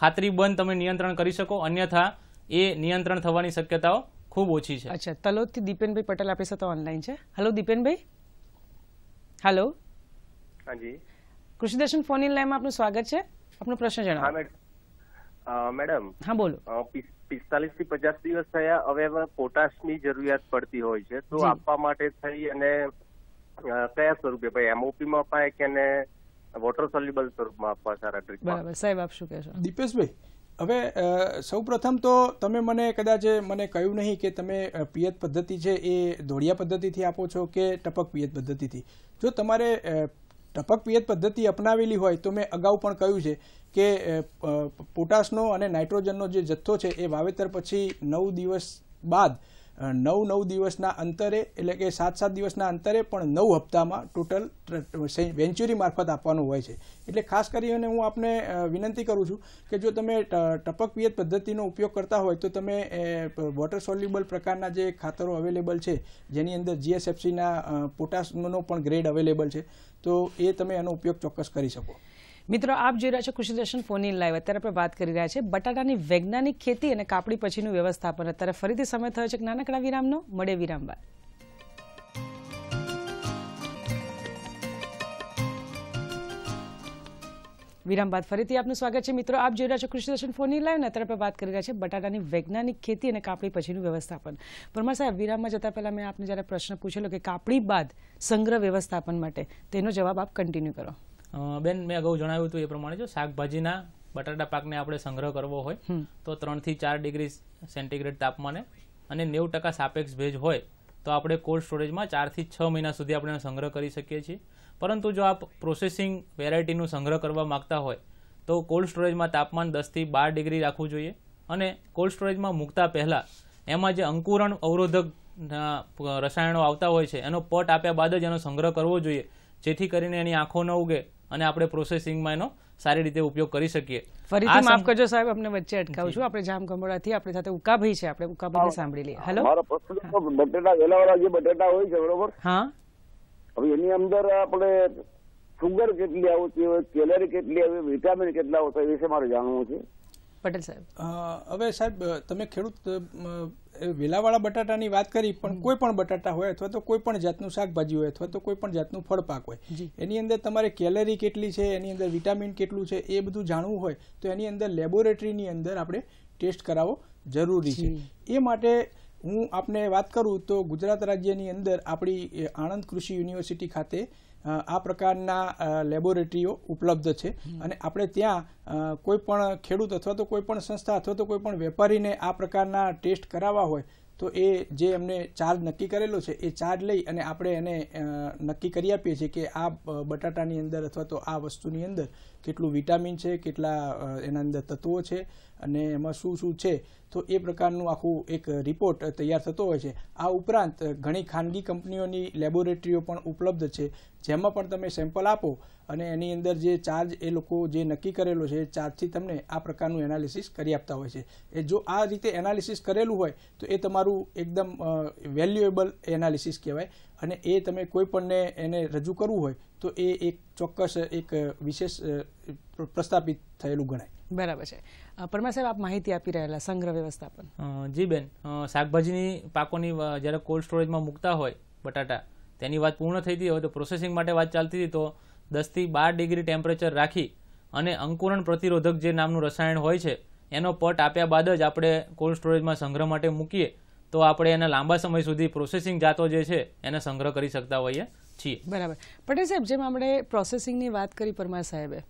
ખાતરી બંધ તમે નિયંત્રણ કરી શકો અન્યથા એ નિયંત્રણ થવાની શક્યતાઓ ખૂબ ઓછી છે અચ્છા
તલોદથી દીપેનભાઈ પટેલ આપણી સાથે ઓનલાઈન છે હલો દીપેનભાઈ હેલો હાજી કૃષિદર્શન ફોન ઇન લાઈનમાં આપનું સ્વાગત છે આપનો પ્રશ્ન
જણાવો મેડમ હા બોલો પિસ્તાલીસ થી પચાસ દિવસ થયા હવે પોટાશની જરૂરિયાત પડતી હોય છે તો આપવા માટે થઈ અને કયા સ્વરૂપે ભાઈ એમઓપીમાં માં અપાય કે વોટર સોલ્યુબલ સ્વરૂપમાં આપવા સારા ટ્રીટમેન્ટ
બરાબર સાહેબ આપ શું કહેશો દીપેશભાઈ હવે સૌપ્રથમ તો તમે મને કદાચ મને કહ્યું નહીં કે તમે પિયત પદ્ધતિ છે એ દોડિયા પદ્ધતિથી આપો છો કે ટપક પિયત પદ્ધતિથી જો તમારે ટપક પિયત પદ્ધતિ અપનાવેલી હોય તો મેં અગાઉ પણ કહ્યું છે કે પોટાશનો અને નાઇટ્રોજનનો જે જથ્થો છે એ વાવેતર પછી નવ દિવસ બાદ નવ નવ દિવસના અંતરે એટલે કે સાત સાત દિવસના અંતરે પણ નવ હપ્તામાં ટોટલ વેન્ચ્યુરી મારફત આપવાનું હોય છે એટલે ખાસ કરીને હું આપને વિનંતી કરું છું કે જો તમે ટપક પિયત પદ્ધતિનો ઉપયોગ કરતા હોય તો તમે વોટર સોલ્યુબલ પ્રકારના જે ખાતરો અવેલેબલ છે જેની અંદર જીએસએફસીના પોટાશનો પણ ગ્રેડ અવેલેબલ છે તો એ તમે એનો ઉપયોગ ચોક્કસ કરી શકો
મિત્રો આપ જોઈ રહ્યા છો કૃષિ દર્શન ફોન ઇન લાઈવ અત્યારે આપણે વાત કરી રહ્યા છે બટાટાની વૈજ્ઞાનિક ખેતી અને કાપડી પછીનું વ્યવસ્થાપન અત્યારે ફરીથી સમય થયો છે નાનકડા વિરામનો મળે વિરામ બાદ વિરામ બાદ ફરીથી આપનું સ્વાગત છે મિત્રો આપ જોઈ રહ્યા છો કૃષિ દર્શન ફોનની લાઈવ અત્યારે આપણે વાત કરી રહ્યા છે બટાટાની વૈજ્ઞાનિક ખેતી અને કાપડી પછીનું વ્યવસ્થાપન પરમાર સાહેબ વિરામમાં જતાં પહેલાં મેં આપને જ્યારે પ્રશ્ન પૂછેલો કે કાપડી બાદ સંગ્રહ વ્યવસ્થાપન માટે તેનો જવાબ આપ કન્ટિન્યુ કરો
બેન મેં અગાઉ જણાવ્યું હતું એ પ્રમાણે જો શાકભાજીના બટાટા પાકને આપણે સંગ્રહ કરવો હોય તો ત્રણથી ચાર ડિગ્રી સેન્ટીગ્રેડ તાપમાને અને નેવું ટકા સાપેક્ષ ભેજ હોય તો આપણે કોલ્ડ સ્ટોરેજમાં ચારથી છ મહિના સુધી આપણે સંગ્રહ કરી શકીએ છીએ પરંતુ જો આપ પ્રોસેસિંગ વેરાયટીનું સંગ્રહ કરવા માગતા હોય તો કોલ્ડ સ્ટોરેજમાં તાપમાન દસથી બાર ડિગ્રી રાખવું જોઈએ અને કોલ્ડ સ્ટોરેજમાં મૂકતા પહેલાં એમાં જે અંકુરણ અવરોધક રસાયણો આવતા હોય છે એનો પટ આપ્યા બાદ જ એનો સંગ્રહ કરવો જોઈએ જેથી કરીને એની આંખો ન ઉગે અને આપણે પ્રોસેસિંગમાં એનો સારી રીતે ઉપયોગ કરી શકીએ ફરીથી માફ
કરજો સાહેબ આપણે વચ્ચે અટકાવું છું આપણે જામ કમોડાથી આપણે સાથે ઉકાભાઈ છે આપણે ઉકાભાઈ સાંભળી લઈએ હેલો મારો
પ્રશ્ન તો બટેટા વેલાવાળા જે બટેટા હોય છે બરોબર હા હવે એની અંદર આપણે સુગર કેટલી આવતી હોય કેલરી કેટલી આવે વિટામિન કેટલા હોય એ વિશે મારે જાણવું છે પટેલ સાહેબ હવે સાહેબ તમે ખેડૂત વેલાવાળા બટાટાની વાત કરી પણ કોઈ પણ બટાટા હોય અથવા તો કોઈ પણ જાતનું શાકભાજી હોય અથવા તો કોઈ પણ જાતનું ફળપાક હોય એની અંદર તમારે કેલરી કેટલી છે એની અંદર વિટામિન કેટલું છે એ બધું જાણવું હોય તો એની અંદર લેબોરેટરીની અંદર આપણે ટેસ્ટ કરાવવો જરૂરી છે એ માટે હું આપને વાત કરું તો ગુજરાત રાજ્યની અંદર આપણી આણંદ કૃષિ યુનિવર્સિટી ખાતે આ પ્રકારના લેબોરેટરીઓ ઉપલબ્ધ છે અને આપણે ત્યાં કોઈ પણ ખેડૂત અથવા તો કોઈ પણ સંસ્થા અથવા તો કોઈ પણ વેપારીને આ પ્રકારના ટેસ્ટ કરાવવા હોય તો એ જે એમને ચાર્જ નક્કી કરેલો છે એ ચાર્જ લઈ અને આપણે એને નક્કી કરી આપીએ છીએ કે આ બટાટાની અંદર અથવા તો આ વસ્તુની અંદર કેટલું વિટામિન છે કેટલા એના અંદર તત્વો છે અને એમાં શું શું છે તો એ પ્રકારનું આખું એક રિપોર્ટ તૈયાર થતો હોય છે આ ઉપરાંત ઘણી ખાનગી કંપનીઓની લેબોરેટરીઓ પણ ઉપલબ્ધ છે જેમાં પણ તમે સેમ્પલ આપો અને એની અંદર જે ચાર્જ એ લોકો જે નક્કી કરેલો છે એ ચાર્જથી તમને આ પ્રકારનું એનાલિસિસ કરી આપતા હોય છે એ જો આ રીતે એનાલિસિસ કરેલું હોય તો એ તમારું એકદમ વેલ્યુએબલ એનાલિસિસ કહેવાય અને એ તમે કોઈ પણને એને રજૂ કરવું હોય તો એ એક ચોક્કસ એક વિશેષ પ્રસ્થાપિત થયેલું ગણાય બરાબર છે
પરમાર સાહેબ આપ માહિતી આપી રહેલા સંગ્રહ વ્યવસ્થાપન
જી બેન શાકભાજીની પાકોની જ્યારે કોલ્ડ સ્ટોરેજમાં મૂકતા હોય બટાટા તેની વાત પૂર્ણ થઈ હતી હવે તો પ્રોસેસિંગ માટે વાત ચાલતી હતી તો દસથી બાર ડિગ્રી ટેમ્પરેચર રાખી અને અંકુરણ પ્રતિરોધક જે નામનું રસાયણ હોય છે એનો પટ આપ્યા બાદ જ આપણે કોલ્ડ સ્ટોરેજમાં સંગ્રહ માટે મૂકીએ તો આપણે એના લાંબા સમય સુધી પ્રોસેસિંગ જાતો જે છે એને સંગ્રહ કરી શકતા હોઈએ છીએ
બરાબર પટેલ સાહેબ જેમ આપણે પ્રોસેસિંગની વાત કરી પરમાર સાહેબે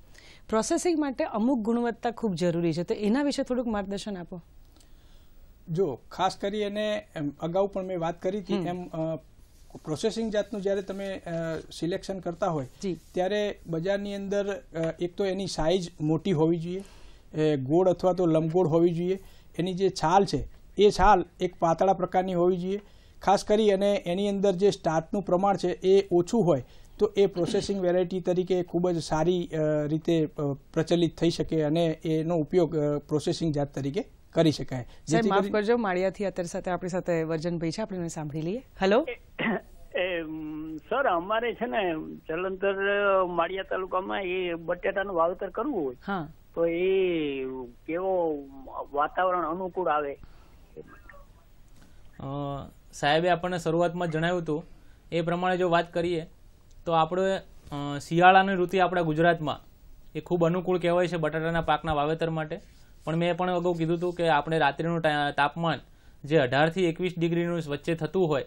પ્રોસેસિંગ માટે અમુક ગુણવત્તા ખૂબ જરૂરી છે તો એના વિશે થોડુંક માર્ગદર્શન આપો
જો ખાસ કરી અને અગાઉ પણ મેં વાત કરી હતી એમ પ્રોસેસિંગ જાતનું જ્યારે તમે સિલેક્શન કરતા હોય ત્યારે બજારની અંદર એક તો એની સાઇઝ મોટી હોવી જોઈએ ગોળ અથવા તો લંબગોળ હોવી જોઈએ એની જે છાલ છે એ છાલ એક પાતળા પ્રકારની હોવી જોઈએ ખાસ કરી અને એની અંદર જે સ્ટાર્ચનું પ્રમાણ છે એ ઓછું હોય તો એ પ્રોસેસિંગ વેરાયટી તરીકે ખૂબ જ સારી રીતે પ્રચલિત થઈ શકે અને એનો ઉપયોગ પ્રોસેસિંગ જાત તરીકે કરી શકાય માફ
કરજો માળિયાથી અત્યારે સાથે આપણી સાથે વર્જનભાઈ છે આપણે સાંભળી લઈએ હેલો
સર અમારે છે ને જલંધર માળિયા તાલુકામાં એ બટેટાનું વાવેતર કરવું હોય તો એ કેવો વાતાવરણ અનુકૂળ આવે સાહેબે આપણને શરૂઆતમાં જણાવ્યું હતું એ પ્રમાણે જો વાત કરીએ તો આપણે શિયાળાની ઋતુ આપણા ગુજરાતમાં એ ખૂબ અનુકૂળ કહેવાય છે બટાટાના પાકના વાવેતર માટે પણ મેં પણ અગાઉ કીધું હતું કે આપણે રાત્રિનું તાપમાન જે અઢારથી એકવીસ ડિગ્રીનું વચ્ચે થતું હોય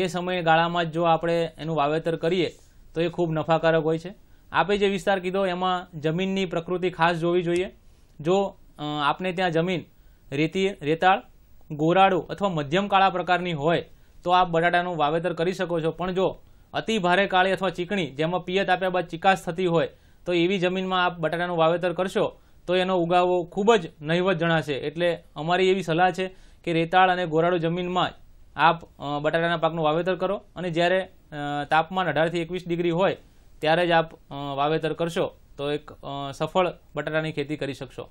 એ સમયગાળામાં જો આપણે એનું વાવેતર કરીએ તો એ ખૂબ નફાકારક હોય છે આપે જે વિસ્તાર કીધો એમાં જમીનની પ્રકૃતિ ખાસ જોવી જોઈએ જો આપને ત્યાં જમીન રેતી રેતાળ ગોરાડો અથવા મધ્યમ કાળા પ્રકારની હોય તો આપ બટાટાનું વાવેતર કરી શકો છો પણ જો અતિ ભારે કાળી અથવા ચીકણી જેમાં પિયત આપ્યા બાદ ચિકાસ થતી હોય તો એવી જમીનમાં આપ બટાટાનું વાવેતર કરશો તો એનો ઉગાવો ખૂબ જ નહીવત જણાશે એટલે અમારી એવી સલાહ છે કે રેતાળ અને ગોરાડો જમીનમાં આપ બટાટાના પાકનું વાવેતર કરો અને જ્યારે તાપમાન અઢારથી એકવીસ ડિગ્રી હોય ત્યારે જ આપ વાવેતર કરશો તો એક સફળ બટાટાની ખેતી કરી શકશો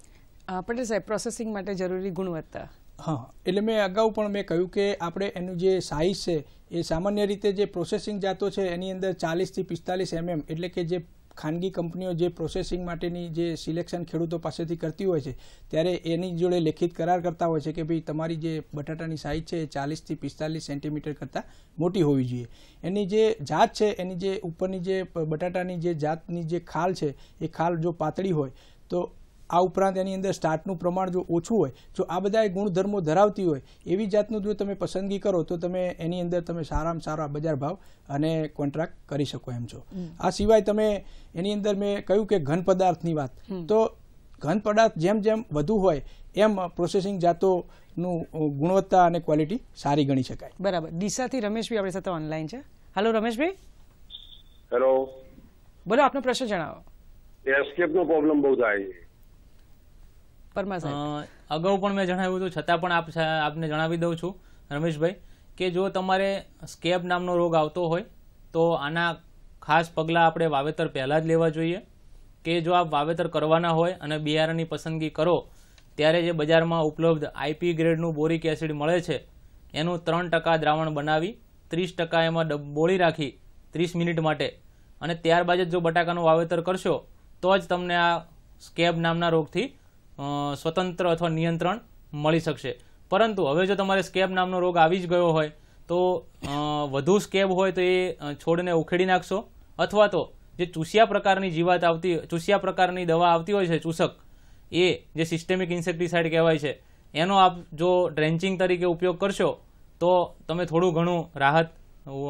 પટેલ સાહેબ પ્રોસેસિંગ માટે જરૂરી ગુણવત્તા હા એટલે મેં અગાઉ પણ મેં કહ્યું કે આપણે એનું જે સાઇઝ છે એ સામાન્ય રીતે જે પ્રોસેસિંગ જાતો છે એની અંદર ચાલીસથી પિસ્તાલીસ એમએમ એટલે કે જે ખાનગી કંપનીઓ જે પ્રોસેસિંગ માટેની જે સિલેક્શન ખેડૂતો પાસેથી કરતી હોય છે ત્યારે એની જોડે લેખિત કરાર કરતા હોય છે કે ભાઈ તમારી જે બટાટાની સાઇઝ છે એ ચાલીસથી પિસ્તાલીસ સેન્ટીમીટર કરતાં મોટી હોવી જોઈએ એની જે જાત છે એની જે ઉપરની જે બટાટાની જે જાતની જે ખાલ છે એ ખાલ જો પાતળી હોય તો આ ઉપરાંત એની અંદર સ્ટાર્ટનું પ્રમાણ જો ઓછું હોય જો આ બધા ગુણધર્મો ધરાવતી હોય એવી જાતનું જો તમે પસંદગી કરો તો તમે એની અંદર તમે સારામાં સારા બજાર ભાવ અને કોન્ટ્રાક્ટ કરી શકો એમ છો આ સિવાય તમે એની અંદર મેં કહ્યું કે ઘન પદાર્થની વાત તો ઘન પદાર્થ જેમ જેમ વધુ હોય એમ પ્રોસેસિંગ જાતોનું ગુણવત્તા અને ક્વોલિટી સારી ગણી શકાય
બરાબર દિશાથી રમેશભાઈ આપણી સાથે ઓનલાઈન છે હેલો રમેશભાઈ હેલો બોલો આપનો પ્રશ્ન જણાવો એસ્કેપનો પ્રોબ્લેમ બહુ થાય છે
પરમાર સાહેબ અગાઉ પણ મેં જણાવ્યું હતું છતાં પણ આપને જણાવી દઉં છું રમેશભાઈ કે જો તમારે સ્કેબ નામનો રોગ આવતો હોય તો આના ખાસ પગલાં આપણે વાવેતર પહેલાં જ લેવા જોઈએ કે જો આપ વાવેતર કરવાના હોય અને બિયારણની પસંદગી કરો ત્યારે જે બજારમાં ઉપલબ્ધ આઈપી ગ્રેડનું બોરિક એસિડ મળે છે એનું ત્રણ ટકા દ્રાવણ બનાવી ત્રીસ ટકા એમાં બોળી રાખી ત્રીસ મિનિટ માટે અને ત્યારબાદ જ જો બટાકાનું વાવેતર કરશો તો જ તમને આ સ્કેબ નામના રોગથી સ્વતંત્ર અથવા નિયંત્રણ મળી શકશે પરંતુ હવે જો તમારે સ્કેબ નામનો રોગ આવી જ ગયો હોય તો વધુ સ્કેબ હોય તો એ છોડને ઉખેડી નાખશો અથવા તો જે ચૂસિયા પ્રકારની જીવાત આવતી ચૂસિયા પ્રકારની દવા આવતી હોય છે ચૂસક એ જે સિસ્ટેમિક ઇન્સેક્ટિસાઇડ કહેવાય છે એનો આપ જો ડ્રેન્ચિંગ તરીકે ઉપયોગ કરશો તો તમે થોડું ઘણું રાહત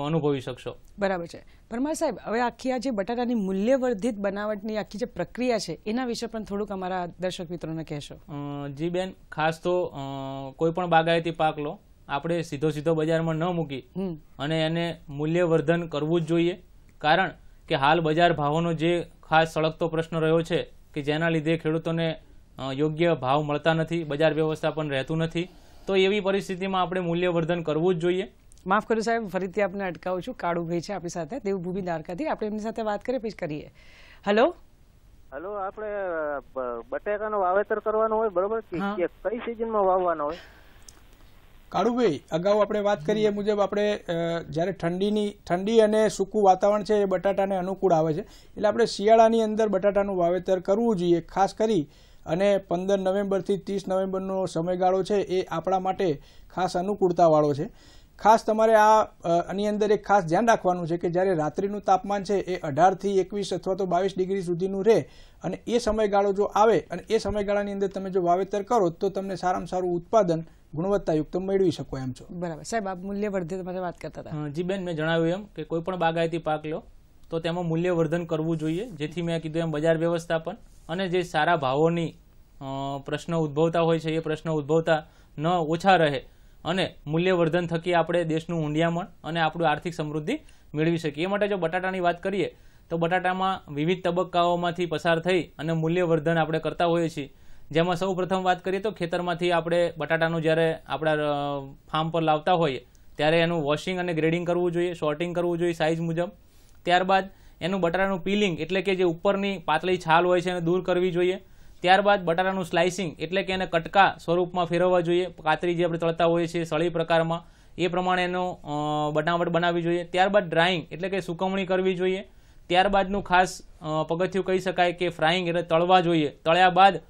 અનુભવી શકશો
બરાબર છે પરમાર સાહેબ હવે આખી આ જે બટાટાની મૂલ્યવર્ધિત બનાવટની આખી જે પ્રક્રિયા છે એના વિશે પણ થોડુંક અમારા દર્શક મિત્રોને કહેશો
જી બેન ખાસ તો કોઈ પણ બાગાયતી પાક લો આપણે સીધો સીધો બજારમાં ન મૂકી અને એને મૂલ્યવર્ધન કરવું જ જોઈએ કારણ કે હાલ બજાર ભાવોનો જે ખાસ સળગતો પ્રશ્ન રહ્યો છે કે જેના લીધે ખેડૂતોને યોગ્ય ભાવ મળતા નથી બજાર વ્યવસ્થા પણ રહેતું નથી તો એવી પરિસ્થિતિમાં આપણે મૂલ્યવર્ધન કરવું જ જોઈએ માફ કરો સાહેબ ફરીથી આપને અટકાવું
છું કાળુભાઈ છે આપણી સાથે દેવભૂમિ દ્વારકાથી આપણે એમની સાથે વાત કરીએ પછી કરીએ હલો
હલો આપણે બટેકાનો વાવેતર કરવાનો હોય બરોબર કે કઈ સિઝનમાં વાવવાનો હોય
કાળુભાઈ અગાઉ આપણે વાત કરીએ મુજબ આપણે જ્યારે ઠંડીની ઠંડી અને સૂકું વાતાવરણ છે એ બટાટાને અનુકૂળ આવે છે એટલે આપણે શિયાળાની અંદર બટાટાનું વાવેતર કરવું જોઈએ ખાસ કરી અને પંદર નવેમ્બરથી ત્રીસ નવેમ્બરનો સમયગાળો છે એ આપણા માટે ખાસ અનુકૂળતાવાળો છે ખાસ તમારે આ આની અંદર એક ખાસ ધ્યાન રાખવાનું છે કે જ્યારે રાત્રિનું તાપમાન છે એ અઢારથી એકવીસ અથવા તો બાવીસ ડિગ્રી સુધીનું રહે અને એ સમયગાળો જો આવે અને એ સમયગાળાની અંદર તમે જો વાવેતર કરો તો તમને સારામાં સારું ઉત્પાદન ગુણવત્તાયુક્ત મેળવી શકો એમ છો બરાબર સાહેબ આપ મૂલ્યવર્ધન માટે વાત કરતા હતા
જી બેન મેં જણાવ્યું એમ કે કોઈ પણ બાગાયતી પાક લો તો તેમાં મૂલ્યવર્ધન કરવું જોઈએ જેથી મેં કીધું એમ બજાર વ્યવસ્થાપન અને જે સારા ભાવોની પ્રશ્ન ઉદ્ભવતા હોય છે એ પ્રશ્ન ઉદ્ભવતા ન ઓછા રહે અને મૂલ્યવર્ધન થકી આપણે દેશનું ઊંડિયામણ અને આપણું આર્થિક સમૃદ્ધિ મેળવી શકીએ એ માટે જો બટાટાની વાત કરીએ તો બટાટામાં વિવિધ તબક્કાઓમાંથી પસાર થઈ અને મૂલ્યવર્ધન આપણે કરતા હોઈએ છીએ જેમાં સૌ વાત કરીએ તો ખેતરમાંથી આપણે બટાટાનું જ્યારે આપણા ફાર્મ પર લાવતા હોઈએ ત્યારે એનું વોશિંગ અને ગ્રેડિંગ કરવું જોઈએ શોર્ટિંગ કરવું જોઈએ સાઇઝ મુજબ ત્યારબાદ એનું બટાટાનું પીલિંગ એટલે કે જે ઉપરની પાતળી છાલ હોય છે એને દૂર કરવી જોઈએ ત્યારબાદ બટાટાનું સ્લાઇસિંગ એટલે કે એને કટકા સ્વરૂપમાં ફેરવવા જોઈએ કાતરી જે આપણે તળતા હોઈએ છીએ સળી પ્રકારમાં એ પ્રમાણે એનો બનાવટ બનાવવી જોઈએ ત્યારબાદ ડ્રાઈંગ એટલે કે સુકવણી કરવી જોઈએ ત્યારબાદનું ખાસ પગથિયું કહી શકાય કે ફ્રાઈંગ એટલે તળવા જોઈએ તળ્યા બાદ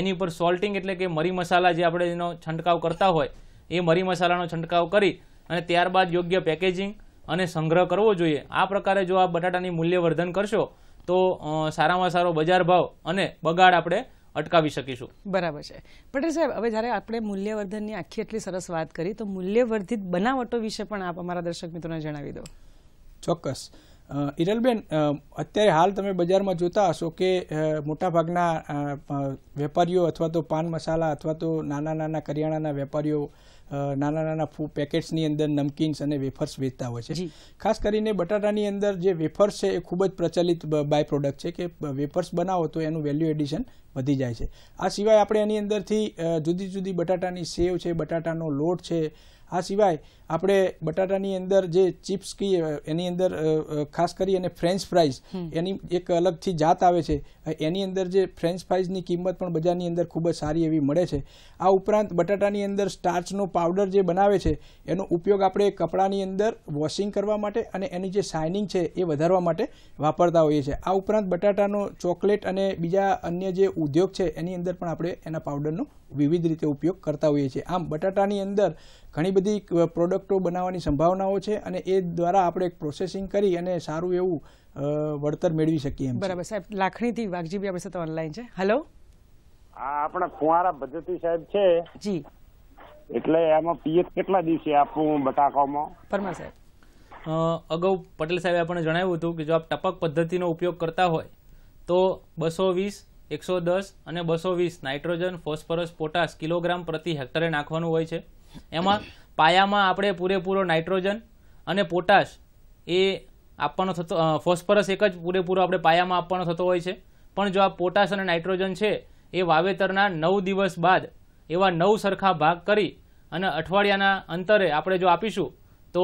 એની ઉપર સોલ્ટિંગ એટલે કે મરી મસાલા જે આપણે એનો છંટકાવ કરતા હોય એ મરી મસાલાનો છંટકાવ કરી અને ત્યારબાદ યોગ્ય પેકેજિંગ અને સંગ્રહ કરવો જોઈએ આ પ્રકારે જો આ બટાટાની મૂલ્યવર્ધન કરશો તો સારામાં સારો બજાર ભાવ અને બગાડ આપણે અટકાવી શકીશું બરાબર છે
પટેલ સાહેબ હવે જ્યારે આપણે મૂલ્યવર્ધનની આખી એટલી સરસ વાત કરી તો મૂલ્યવર્ધિત બનાવટો વિશે પણ આપ અમારા દર્શક મિત્રોને જણાવી દો
ચોક્કસ ઇરલબેન અત્યારે હાલ તમે બજારમાં જોતા હશો કે મોટાભાગના વેપારીઓ અથવા તો પાન મસાલા અથવા તો નાના નાના કરિયાણાના વેપારીઓ નાના નાના પેકેટ્સની અંદર નમકીન્સ અને વેફર્સ વેચતા હોય છે ખાસ કરીને બટાટાની અંદર જે વેફર્સ છે એ ખૂબ જ પ્રચલિત બાય પ્રોડક્ટ છે કે વેફર્સ બનાવો તો એનું વેલ્યુ એડિશન વધી જાય છે આ સિવાય આપણે એની અંદરથી જુદી જુદી બટાટાની સેવ છે બટાટાનો લોટ છે આ સિવાય આપણે બટાટાની અંદર જે ચિપ્સ કહીએ એની અંદર ખાસ કરી અને ફ્રેન્ચ ફ્રાઈઝ એની એક અલગથી જાત આવે છે એની અંદર જે ફ્રેન્ચ ફ્રાઈઝની કિંમત પણ બજારની અંદર ખૂબ જ સારી એવી મળે છે આ ઉપરાંત બટાટાની અંદર સ્ટાર્ચનો પાવડર જે બનાવે છે એનો ઉપયોગ આપણે કપડાની અંદર વોશિંગ કરવા માટે અને એની જે શાઇનિંગ છે એ વધારવા માટે વાપરતા હોઈએ છીએ આ ઉપરાંત બટાટાનો ચોકલેટ અને બીજા અન્ય જે ઉદ્યોગ છે એની અંદર પણ આપણે એના પાવડરનો વિવિધ રીતે ઉપયોગ કરતા હોઈએ છીએ આમ બટાટાની અંદર ઘણી બધી પ્રોડક્ટ પ્રોડક્ટો બનાવવાની સંભાવનાઓ છે અને એ દ્વારા આપણે એક પ્રોસેસિંગ કરી અને સારું એવું વળતર મેળવી શકીએ બરાબર
સાહેબ લાખણીથી વાઘજીભાઈ આપણી સાથે ઓનલાઈન છે હેલો હા આપણા કુંવારા ભદ્રતી સાહેબ છે જી
એટલે એમાં પીએચ કેટલા દિવસે આપવું બટાકામાં પરમાર
સાહેબ અગાઉ પટેલ સાહેબે આપણને જણાવ્યું હતું કે જો આપ ટપક પદ્ધતિનો ઉપયોગ કરતા હોય તો બસો વીસ એકસો દસ અને બસો વીસ નાઇટ્રોજન ફોસ્ફરસ પોટાશ કિલોગ્રામ પ્રતિ હેક્ટરે નાખવાનું હોય છે એમાં પાયામાં આપણે પૂરેપૂરો નાઇટ્રોજન અને પોટાશ એ આપવાનો થતો ફોસ્ફરસ એક જ પૂરેપૂરો આપણે પાયામાં આપવાનો થતો હોય છે પણ જો આ પોટાશ અને નાઇટ્રોજન છે એ વાવેતરના નવ દિવસ બાદ એવા નવ સરખા ભાગ કરી અને અઠવાડિયાના અંતરે આપણે જો આપીશું તો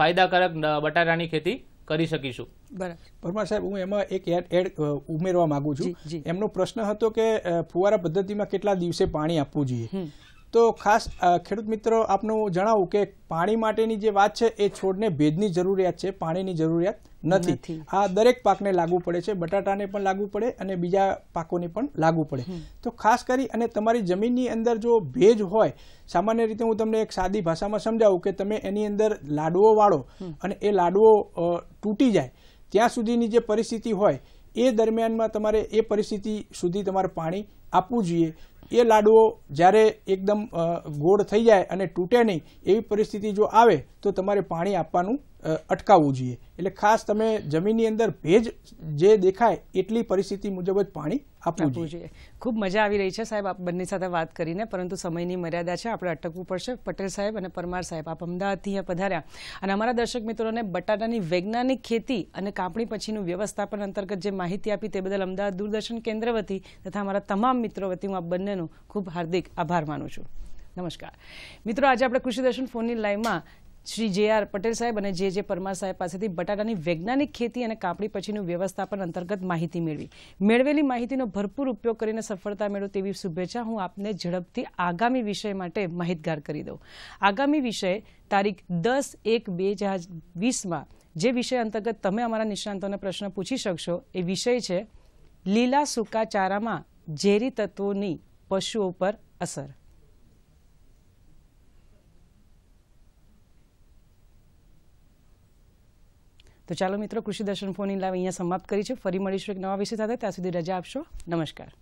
ફાયદાકારક બટાકાની ખેતી કરી શકીશું
બરાબર પરમાર સાહેબ હું એમાં એક એડ એડ ઉમેરવા માંગુ છું એમનો પ્રશ્ન હતો કે ફુવારા પદ્ધતિમાં કેટલા દિવસે પાણી આપવું જોઈએ તો ખાસ ખેડૂત મિત્રો આપનું જણાવું કે પાણી માટેની જે વાત છે એ છોડને ભેજની જરૂરિયાત છે પાણીની જરૂરિયાત નથી આ દરેક પાકને લાગુ પડે છે બટાટાને પણ લાગુ પડે અને બીજા પાકોને પણ લાગુ પડે તો ખાસ કરી અને તમારી જમીનની અંદર જો ભેજ હોય સામાન્ય રીતે હું તમને એક સાદી ભાષામાં સમજાવું કે તમે એની અંદર લાડવો વાળો અને એ લાડવો તૂટી જાય ત્યાં સુધીની જે પરિસ્થિતિ હોય એ દરમિયાનમાં તમારે એ પરિસ્થિતિ સુધી તમારે પાણી આપવું જોઈએ એ લાડુઓ જ્યારે એકદમ ગોળ થઈ જાય અને તૂટે નહીં એવી પરિસ્થિતિ જો આવે તો તમારે પાણી આપવાનું અટકાવવું જોઈએ એટલે ખાસ તમે જમીનની અંદર ભેજ જે દેખાય એટલી પરિસ્થિતિ મુજબ જ પાણી આપવું જોઈએ
ખૂબ મજા આવી રહી છે સાહેબ આપ બંને સાથે વાત કરીને પરંતુ સમયની મર્યાદા છે આપણે અટકવું પડશે પટેલ સાહેબ અને પરમાર સાહેબ આપ અમદાવાદથી પધાર્યા અને અમારા દર્શક મિત્રોને બટાટાની વૈજ્ઞાનિક ખેતી અને કાપણી પછીનું વ્યવસ્થાપન અંતર્ગત જે માહિતી આપી તે બદલ અમદાવાદ દૂરદર્શન કેન્દ્ર વતી તથા અમારા તમામ મિત્રો વતી હું આપ બંનેનો ખૂબ હાર્દિક આભાર માનું છું નમસ્કાર મિત્રો આજે આપણે કૃષિ દર્શન ફોનની લાઈવમાં શ્રી જે આર પટેલ સાહેબ અને જે જે પરમાર સાહેબ પાસેથી બટાટાની વૈજ્ઞાનિક ખેતી અને કાપણી પછીનું વ્યવસ્થાપન અંતર્ગત માહિતી મેળવી મેળવેલી માહિતીનો ભરપૂર ઉપયોગ કરીને સફળતા મેળવો તેવી શુભેચ્છા હું આપને ઝડપથી આગામી વિષય માટે માહિતગાર કરી દઉં આગામી વિષય તારીખ દસ એક બે હજાર વીસમાં જે વિષય અંતર્ગત તમે અમારા નિષ્ણાંતોને પ્રશ્ન પૂછી શકશો એ વિષય છે લીલા સૂકા ચારામાં ઝેરી તત્વોની પશુઓ પર અસર તો ચાલો મિત્રો કૃષિ દર્શન ફોન ઇન લાઈવ અહીંયા સમાપ્ત કરી છે ફરી મળીશું એક નવા વિષય સાથે ત્યાં સુધી રજા આપશો નમસ્કાર